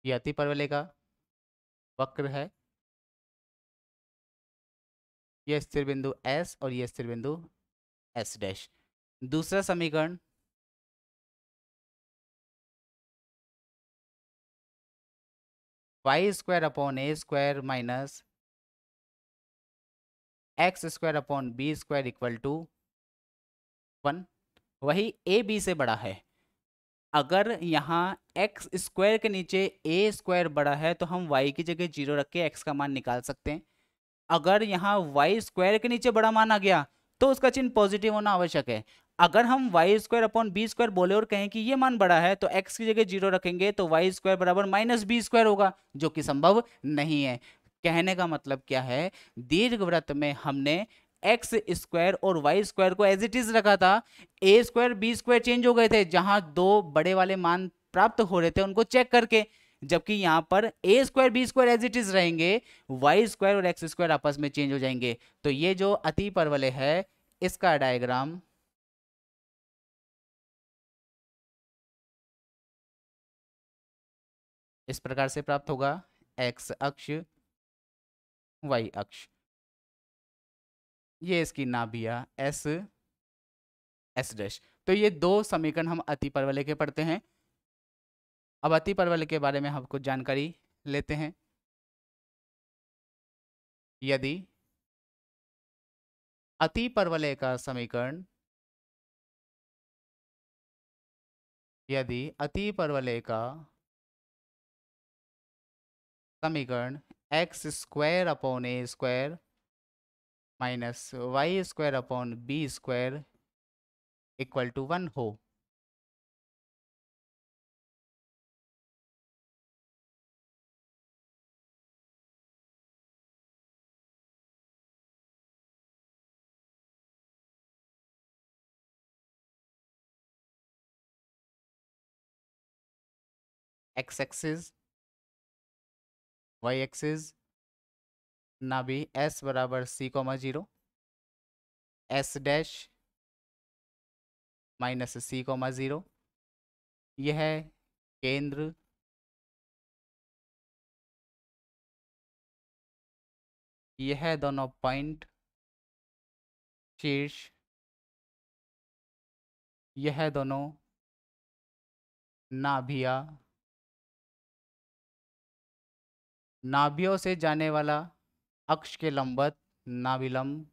ये अति परवलय का वक्र है यह स्थिर बिंदु एस और यह स्थिर बिंदु एस डैश दूसरा समीकरण y square upon A square minus x square upon B square equal to one वही ए बी से बड़ा है अगर यहाँ एक्स स्क्वायर के नीचे ए स्क्वायर बड़ा है तो हम वाई की जगह जीरो रख के एक्स का मान निकाल सकते हैं अगर यहाँ वाई स्क्वायर के नीचे बड़ा मान आ गया तो उसका चिन्ह पॉजिटिव होना आवश्यक है अगर हम y square upon B square बोले और कहें कि ये मान बड़ा है तो एक्स की जगह जीरो रखेंगे तो वाई स्क्वायर बराबर माइनस बी स्क्वायर होगा जो कि संभव नहीं है कहने का मतलब क्या है दीर्घ व्रत में हमने एक्स स्क्वायर और वाई स्क्वायर को एज इट इज रखा था a square b square change हो गए थे जहां दो बड़े वाले मान प्राप्त हो रहे थे उनको चेक करके जबकि यहां पर a square b square as it is रहेंगे वाई स्क्वायर और एक्स स्क्वायर आपस में चेंज हो जाएंगे तो ये जो अति परवलय है इसका डायग्राम इस प्रकार से प्राप्त होगा एक्स अक्ष वाई अक्ष ये इसकी नाभिया एस एस डैश तो ये दो समीकरण हम अति परवलय के पढ़ते हैं अब अति परवलय के बारे में हम कुछ जानकारी लेते हैं यदि अति परवलय का समीकरण यदि अति परवलय का समीकरण x square upon A square minus y square upon b square equal to 1 ho. x-axis, y-axis, ना भी एस बराबर c comma zero S dash minus c comma zero यह केंद्र यह दोनों पॉइंट शीर्ष यह दोनों नाभिया नाभियों से जाने वाला अक्ष के लंबवत नाविलंब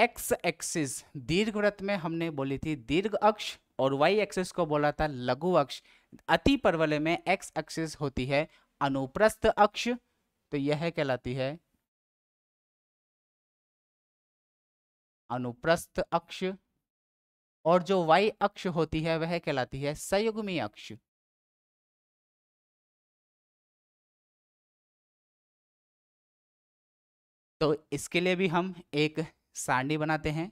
एक्स एक्सिस दीर्घ व्रत में हमने बोली थी दीर्घ अक्ष और वाई एक्सिस को बोला था लघु अक्ष अति परवलय में एक्स एक्सिस होती है अनुप्रस्थ अक्ष तो यह कहलाती है अनुप्रस्थ अक्ष और जो वाई अक्ष होती है वह कहलाती है संयुग्मी अक्ष तो इसके लिए भी हम एक सारणी बनाते हैं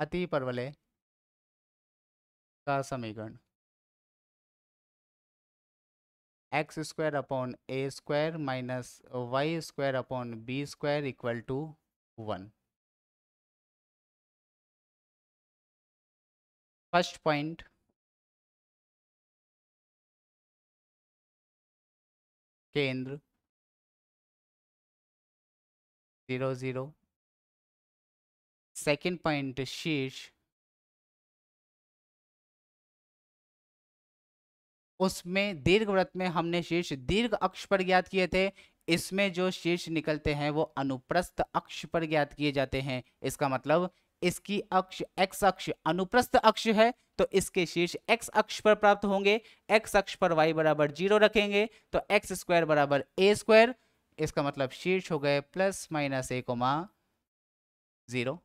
अति परवलय का समीकरण x square upon A square minus y square upon B square equal to one first point केंद्र जीरो जीरो second point शीर्ष उसमें दीर्घ व्रत में हमने शीर्ष दीर्घ अक्ष पर ज्ञात किए थे इसमें जो शीर्ष निकलते हैं वो अनुप्रस्थ अक्ष पर ज्ञात किए जाते हैं इसका मतलब इसकी अक्ष एक्स अक्ष अनुप्रस्थ अक्ष है तो इसके शीर्ष एक्स अक्ष पर प्राप्त होंगे एक्स अक्ष पर वाई बराबर जीरो रखेंगे तो एक्स स्क्वायर बराबर ए स्क्वायर इसका मतलब शीर्ष हो गए प्लस माइनस ए कोमा जीरो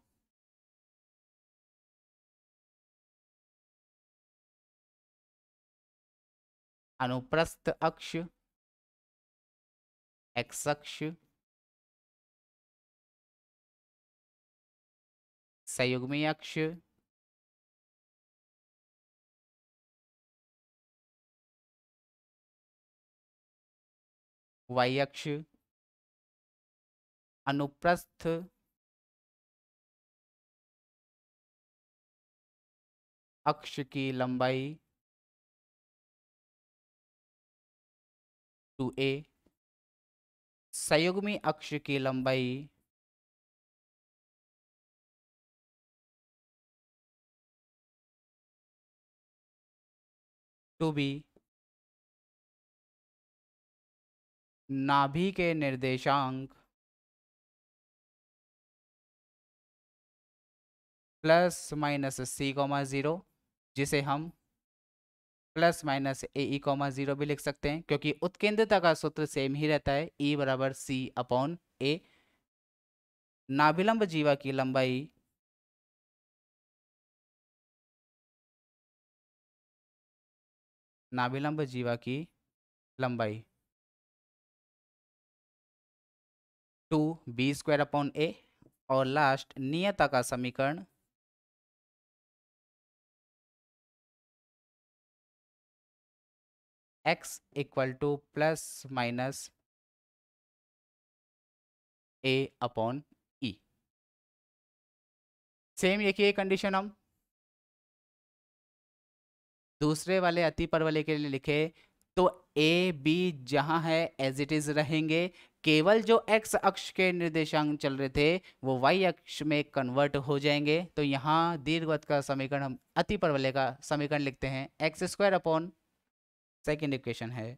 अनुप्रस्थ अक्ष एक्स अक्ष संयुग्मी अक्ष वाई अक्ष अनुप्रस्थ अक्ष की लंबाई टू ए संयुग्मी अक्ष की लंबाई टू बी नाभि के निर्देशांक plus minus c comma zero जिसे हम प्लस माइनस ए ई कॉमा जीरो भी लिख सकते हैं क्योंकि उत्केंद्रता का सूत्र सेम ही रहता है ई बराबर सी अपॉन ए नाभिलंब जीवा की लंबाई नाभिलंब जीवा की लंबाई two B square upon a और लास्ट नियता का समीकरण x equal to plus minus a upon e same एक ही कंडीशन हम दूसरे वाले अति वाले के लिए लिखे तो ए बी जहां है एज इट इज रहेंगे केवल जो एक्स अक्ष के निर्देशांक चल रहे थे वो वाई अक्ष में कन्वर्ट हो जाएंगे तो यहाँ दीर्घवत का समीकरण हम अति परवलय का समीकरण लिखते हैं x square upon second equation है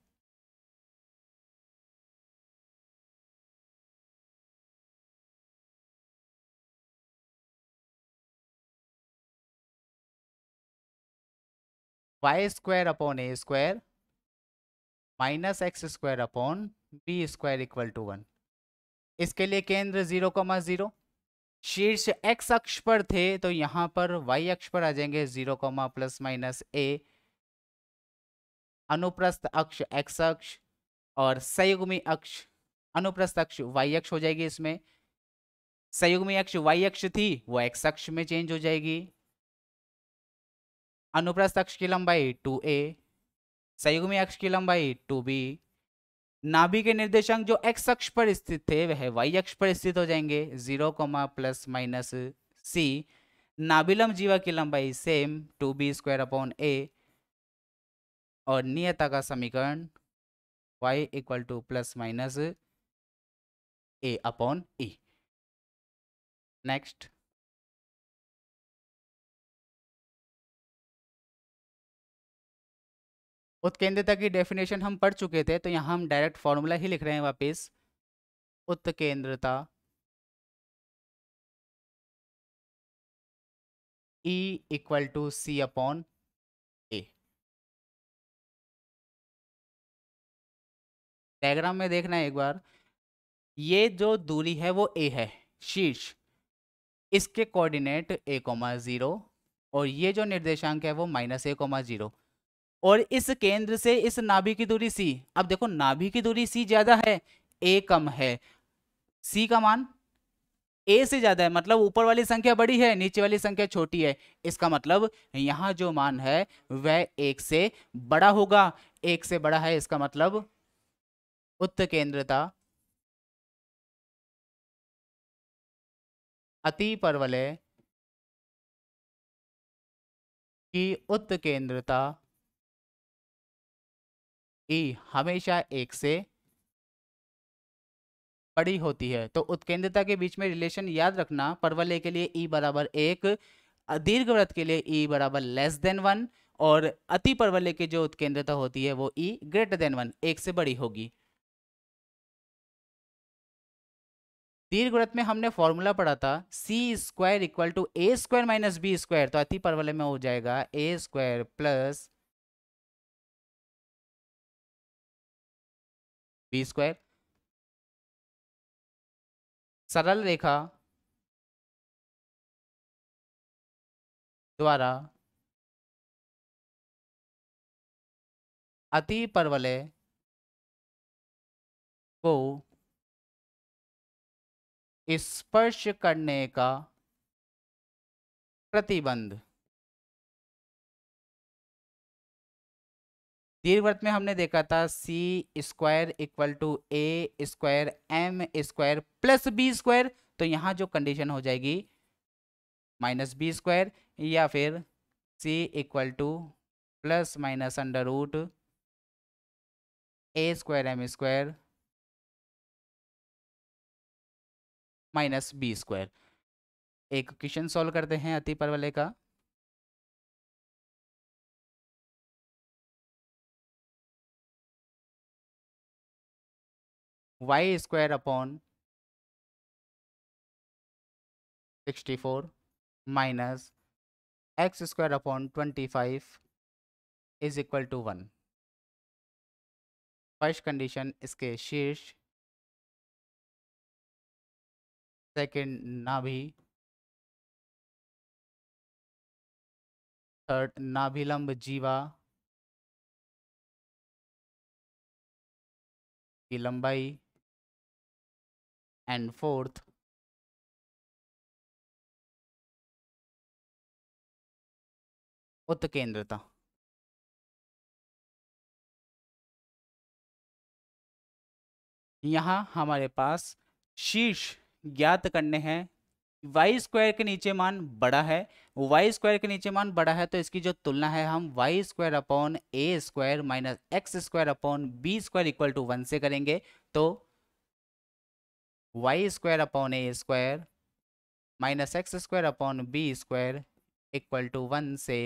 y square upon A square minus x square upon B square equal to one इसके लिए केंद्र जीरो कॉमा जीरो शीर्ष एक्स अक्ष पर थे तो यहाँ पर वाई अक्ष पर आ जाएंगे zero comma plus minus a अनुप्रस्थ अक्ष एक्स अक्ष और संयुग्मी अक्ष अनुप्रस्थ अक्ष वाई अक्ष हो जाएगी इसमें संयुग्मी अक्ष वाई अक्ष थी वो एक्स अक्ष में चेंज हो जाएगी अनुप्रस्थ अक्ष की लंबाई टू ए संयुग्मी अक्ष की लंबाई टू बी नाभि के निर्देशांक जो एक्स अक्ष पर स्थित थे वह वाई अक्ष पर स्थित हो जाएंगे zero comma plus minus c नाभिलम जीवा की लंबाई same two B square upon a और नियता का समीकरण y equal to plus minus A upon e next उत्केंद्रता की डेफिनेशन हम पढ़ चुके थे तो यहाँ हम डायरेक्ट फॉर्मूला ही लिख रहे हैं वापस उत्केंद्रता e e equal to c upon diagram में देखना है एक बार ये जो दूरी है वो ए है शीर्ष इसके कोऑर्डिनेट ए कोमा ज़ीरो और ये जो निर्देशांक है वो माइनस ए कोमा ज़ीरो और इस केंद्र से इस नाभि की दूरी सी अब देखो नाभि की दूरी सी ज़्यादा है ए कम है सी का मान ए से ज़्यादा है मतलब ऊपर वाली संख्या बड़ी है नीचे वाली संख्या छोटी है इसका मतलब यहाँ जो मान है वह एक से बड़ा होगा एक से बड़ा है इसका मतलब उत्केंद्रता परवलय की उत्केंद्रता ई हमेशा एक से बड़ी होती है तो उत्केंद्रता के बीच में रिलेशन याद रखना परवलय के लिए ई e बराबर एक दीर्घ व्रत के लिए ई e बराबर लेस देन वन और अति परवलय की जो उत्केंद्रता होती है वो ई ग्रेटर देन वन एक से बड़ी होगी दीर्घवृत्त में हमने फॉर्मूला पढ़ा था c square equal to A square minus b square तो अति परवल में हो जाएगा a square plus B square सरल रेखा द्वारा अति परवलय को स्पर्श करने का प्रतिबंध दीर्घवृत्त में हमने देखा था c square equal to A square M square plus B square तो यहां जो कंडीशन हो जाएगी माइनस बी स्क्वायर या फिर c equal to plus minus under root A square M square minus b square एक क्वेश्चन सॉल्व करते हैं अति परवलय का y square upon sixty four minus x square upon twenty five is equal to one first condition इसके शीर्ष second ना भी थर्ड नाभिलंब जीवा की लंबाई एंड फोर्थ उत्केंद्रता यहां हमारे पास शीर्ष ज्ञात करने हैं वाई स्क्वायर के नीचे मान बड़ा है वाई स्क्वायर के नीचे मान बड़ा है तो इसकी जो तुलना है हम y square upon A square minus x square upon B square equal to one से करेंगे तो y square upon A square minus x square upon B square equal to one से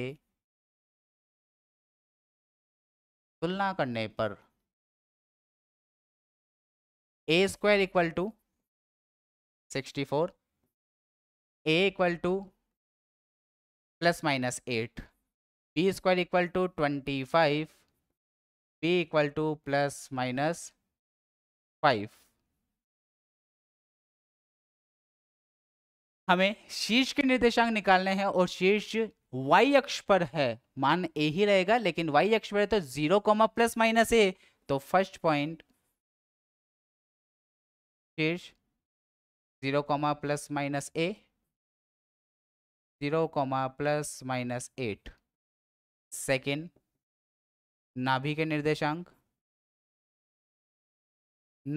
तुलना करने पर a square equal to sixty four a equal to plus minus eight b square equal to twenty five b equal to plus minus five हमें शीर्ष के निर्देशांक निकालने हैं और शीर्ष y अक्ष पर है मान a ही रहेगा लेकिन y अक्ष पर है तो zero comma plus minus a तो फर्स्ट पॉइंट शीर्ष zero comma plus minus a zero comma plus minus eight second नाभि के निर्देशांक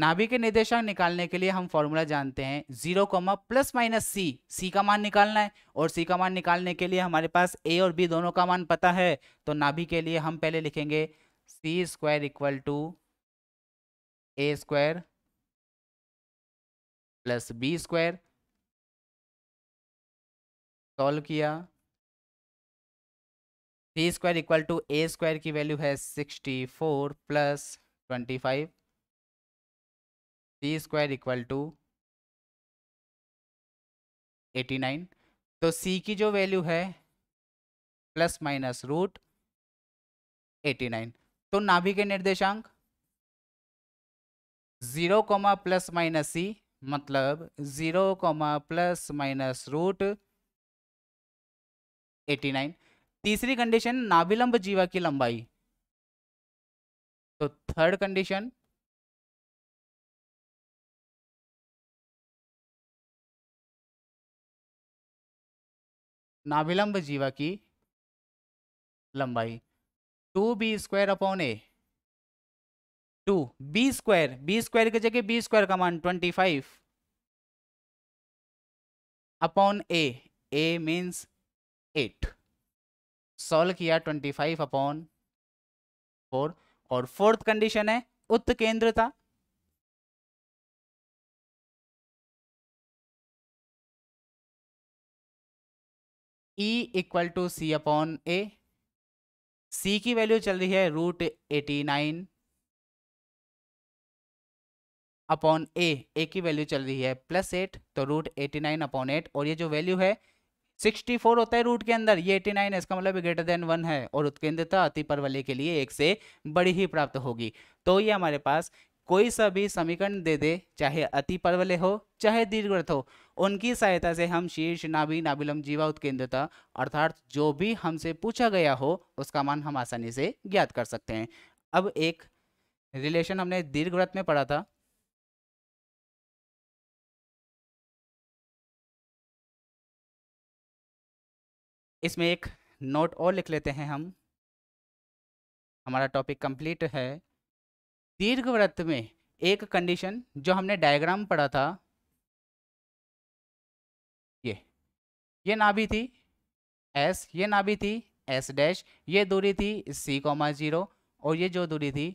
नाभि के निर्देशांक निकालने के लिए हम फॉर्मूला जानते हैं zero comma plus minus c c का मान निकालना है और सी का मान निकालने के लिए हमारे पास ए और बी दोनों का मान पता है तो नाभि के लिए हम पहले लिखेंगे C square equal to A square plus B square solve किया C square equal to A square की वैल्यू है sixty four plus twenty five C square equal to eighty nine तो सी की जो वैल्यू है plus minus root eighty nine तो नाभि के निर्देशांक zero comma plus minus C मतलब zero comma plus minus root eighty nine तीसरी कंडीशन नाभिलंब जीवा की लंबाई तो थर्ड कंडीशन नाभिलंब जीवा की लंबाई two B square upon a two B square b square की जगह बी स्क्वायर का मान twenty five upon a a means eight solve किया ट्वेंटी फाइव अपॉन फोर और फोर्थ कंडीशन है उत्केंद्रता E equal to c upon a c की value चल रही है root eighty nine upon a a की वैल्यू चल रही है प्लस एट तो root eighty nine upon eight और ये जो वैल्यू है सिक्सटी फोर होता है रूट के अंदर ये एटी नाइन इसका मतलब ग्रेटर देन वन है और उत्केंद्रता अति वाले के लिए एक से बड़ी ही प्राप्त होगी तो ये हमारे पास कोई सा भी समीकरण दे दे चाहे अति परवलय हो चाहे दीर्घवृत्त हो उनकी सहायता से हम शीर्ष नाभि नाभिलम जीवा उत्केंद्रता अर्थात जो भी हमसे पूछा गया हो उसका मान हम आसानी से ज्ञात कर सकते हैं अब एक रिलेशन हमने व्रत में पढ़ा था इसमें एक नोट और लिख लेते हैं हम हमारा टॉपिक कंप्लीट है दीर्घ व्रत में एक कंडीशन जो हमने डायग्राम पढ़ा था ये ये नाभि थी एस ये नाभि थी एस डैश ये दूरी थी सी कॉमा जीरो और ये जो दूरी थी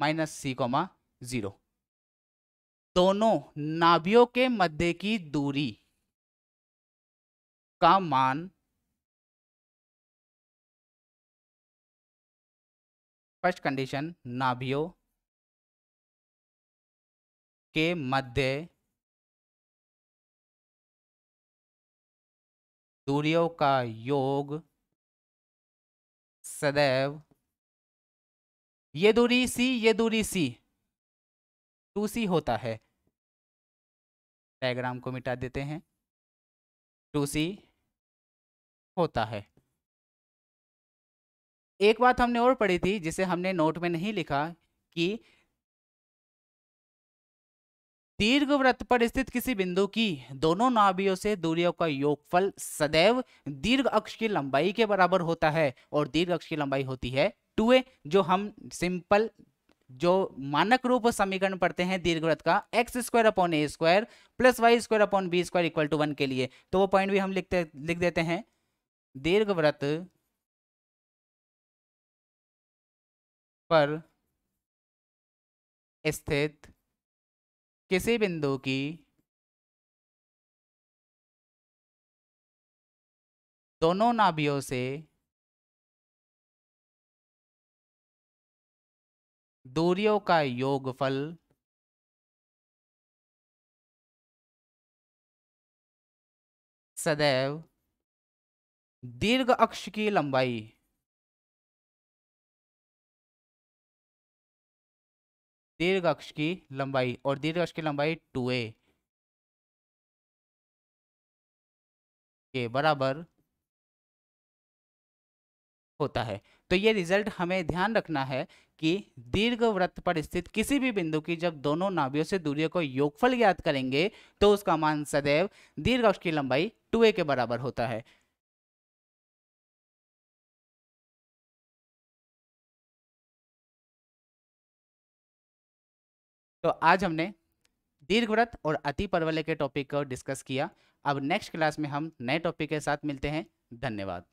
माइनस सी कॉमा जीरो दोनों नाभियों के मध्य की दूरी का मान फर्स्ट कंडीशन नाभियों के मध्य दूरियों का योग सदैव ये दूरी सी ये दूरी सी टू सी होता है डायग्राम को मिटा देते हैं टू सी होता है एक बात हमने और पढ़ी थी जिसे हमने नोट में नहीं लिखा कि दीर्घ व्रत पर स्थित किसी बिंदु की दोनों नाभियों से दूरियों का योगफल सदैव दीर्घ अक्ष की लंबाई के बराबर होता है और दीर्घ अक्ष की लंबाई होती है टू जो हम सिंपल जो मानक रूप समीकरण पढ़ते हैं दीर्घ व्रत का x square upon A square plus Y square upon B square equal to one के लिए तो वो पॉइंट भी हम लिखते लिख देते हैं दीर्घ व्रत पर स्थित किसी बिंदु की दोनों नाभियों से दूरियों का योगफल सदैव दीर्घ अक्ष की लंबाई दीर्घ अक्ष की लंबाई और दीर्घ अक्ष की लंबाई टू ए के बराबर होता है तो ये रिजल्ट हमें ध्यान रखना है कि दीर्घ वृत्त पर स्थित किसी भी बिंदु की जब दोनों नाभियों से दूरी को योगफल ज्ञात करेंगे तो उसका मान सदैव दीर्घ अक्ष की लंबाई टू के बराबर होता है तो आज हमने दीर्घ व्रत और अति परवलय के टॉपिक को डिस्कस किया अब नेक्स्ट क्लास में हम नए टॉपिक के साथ मिलते हैं धन्यवाद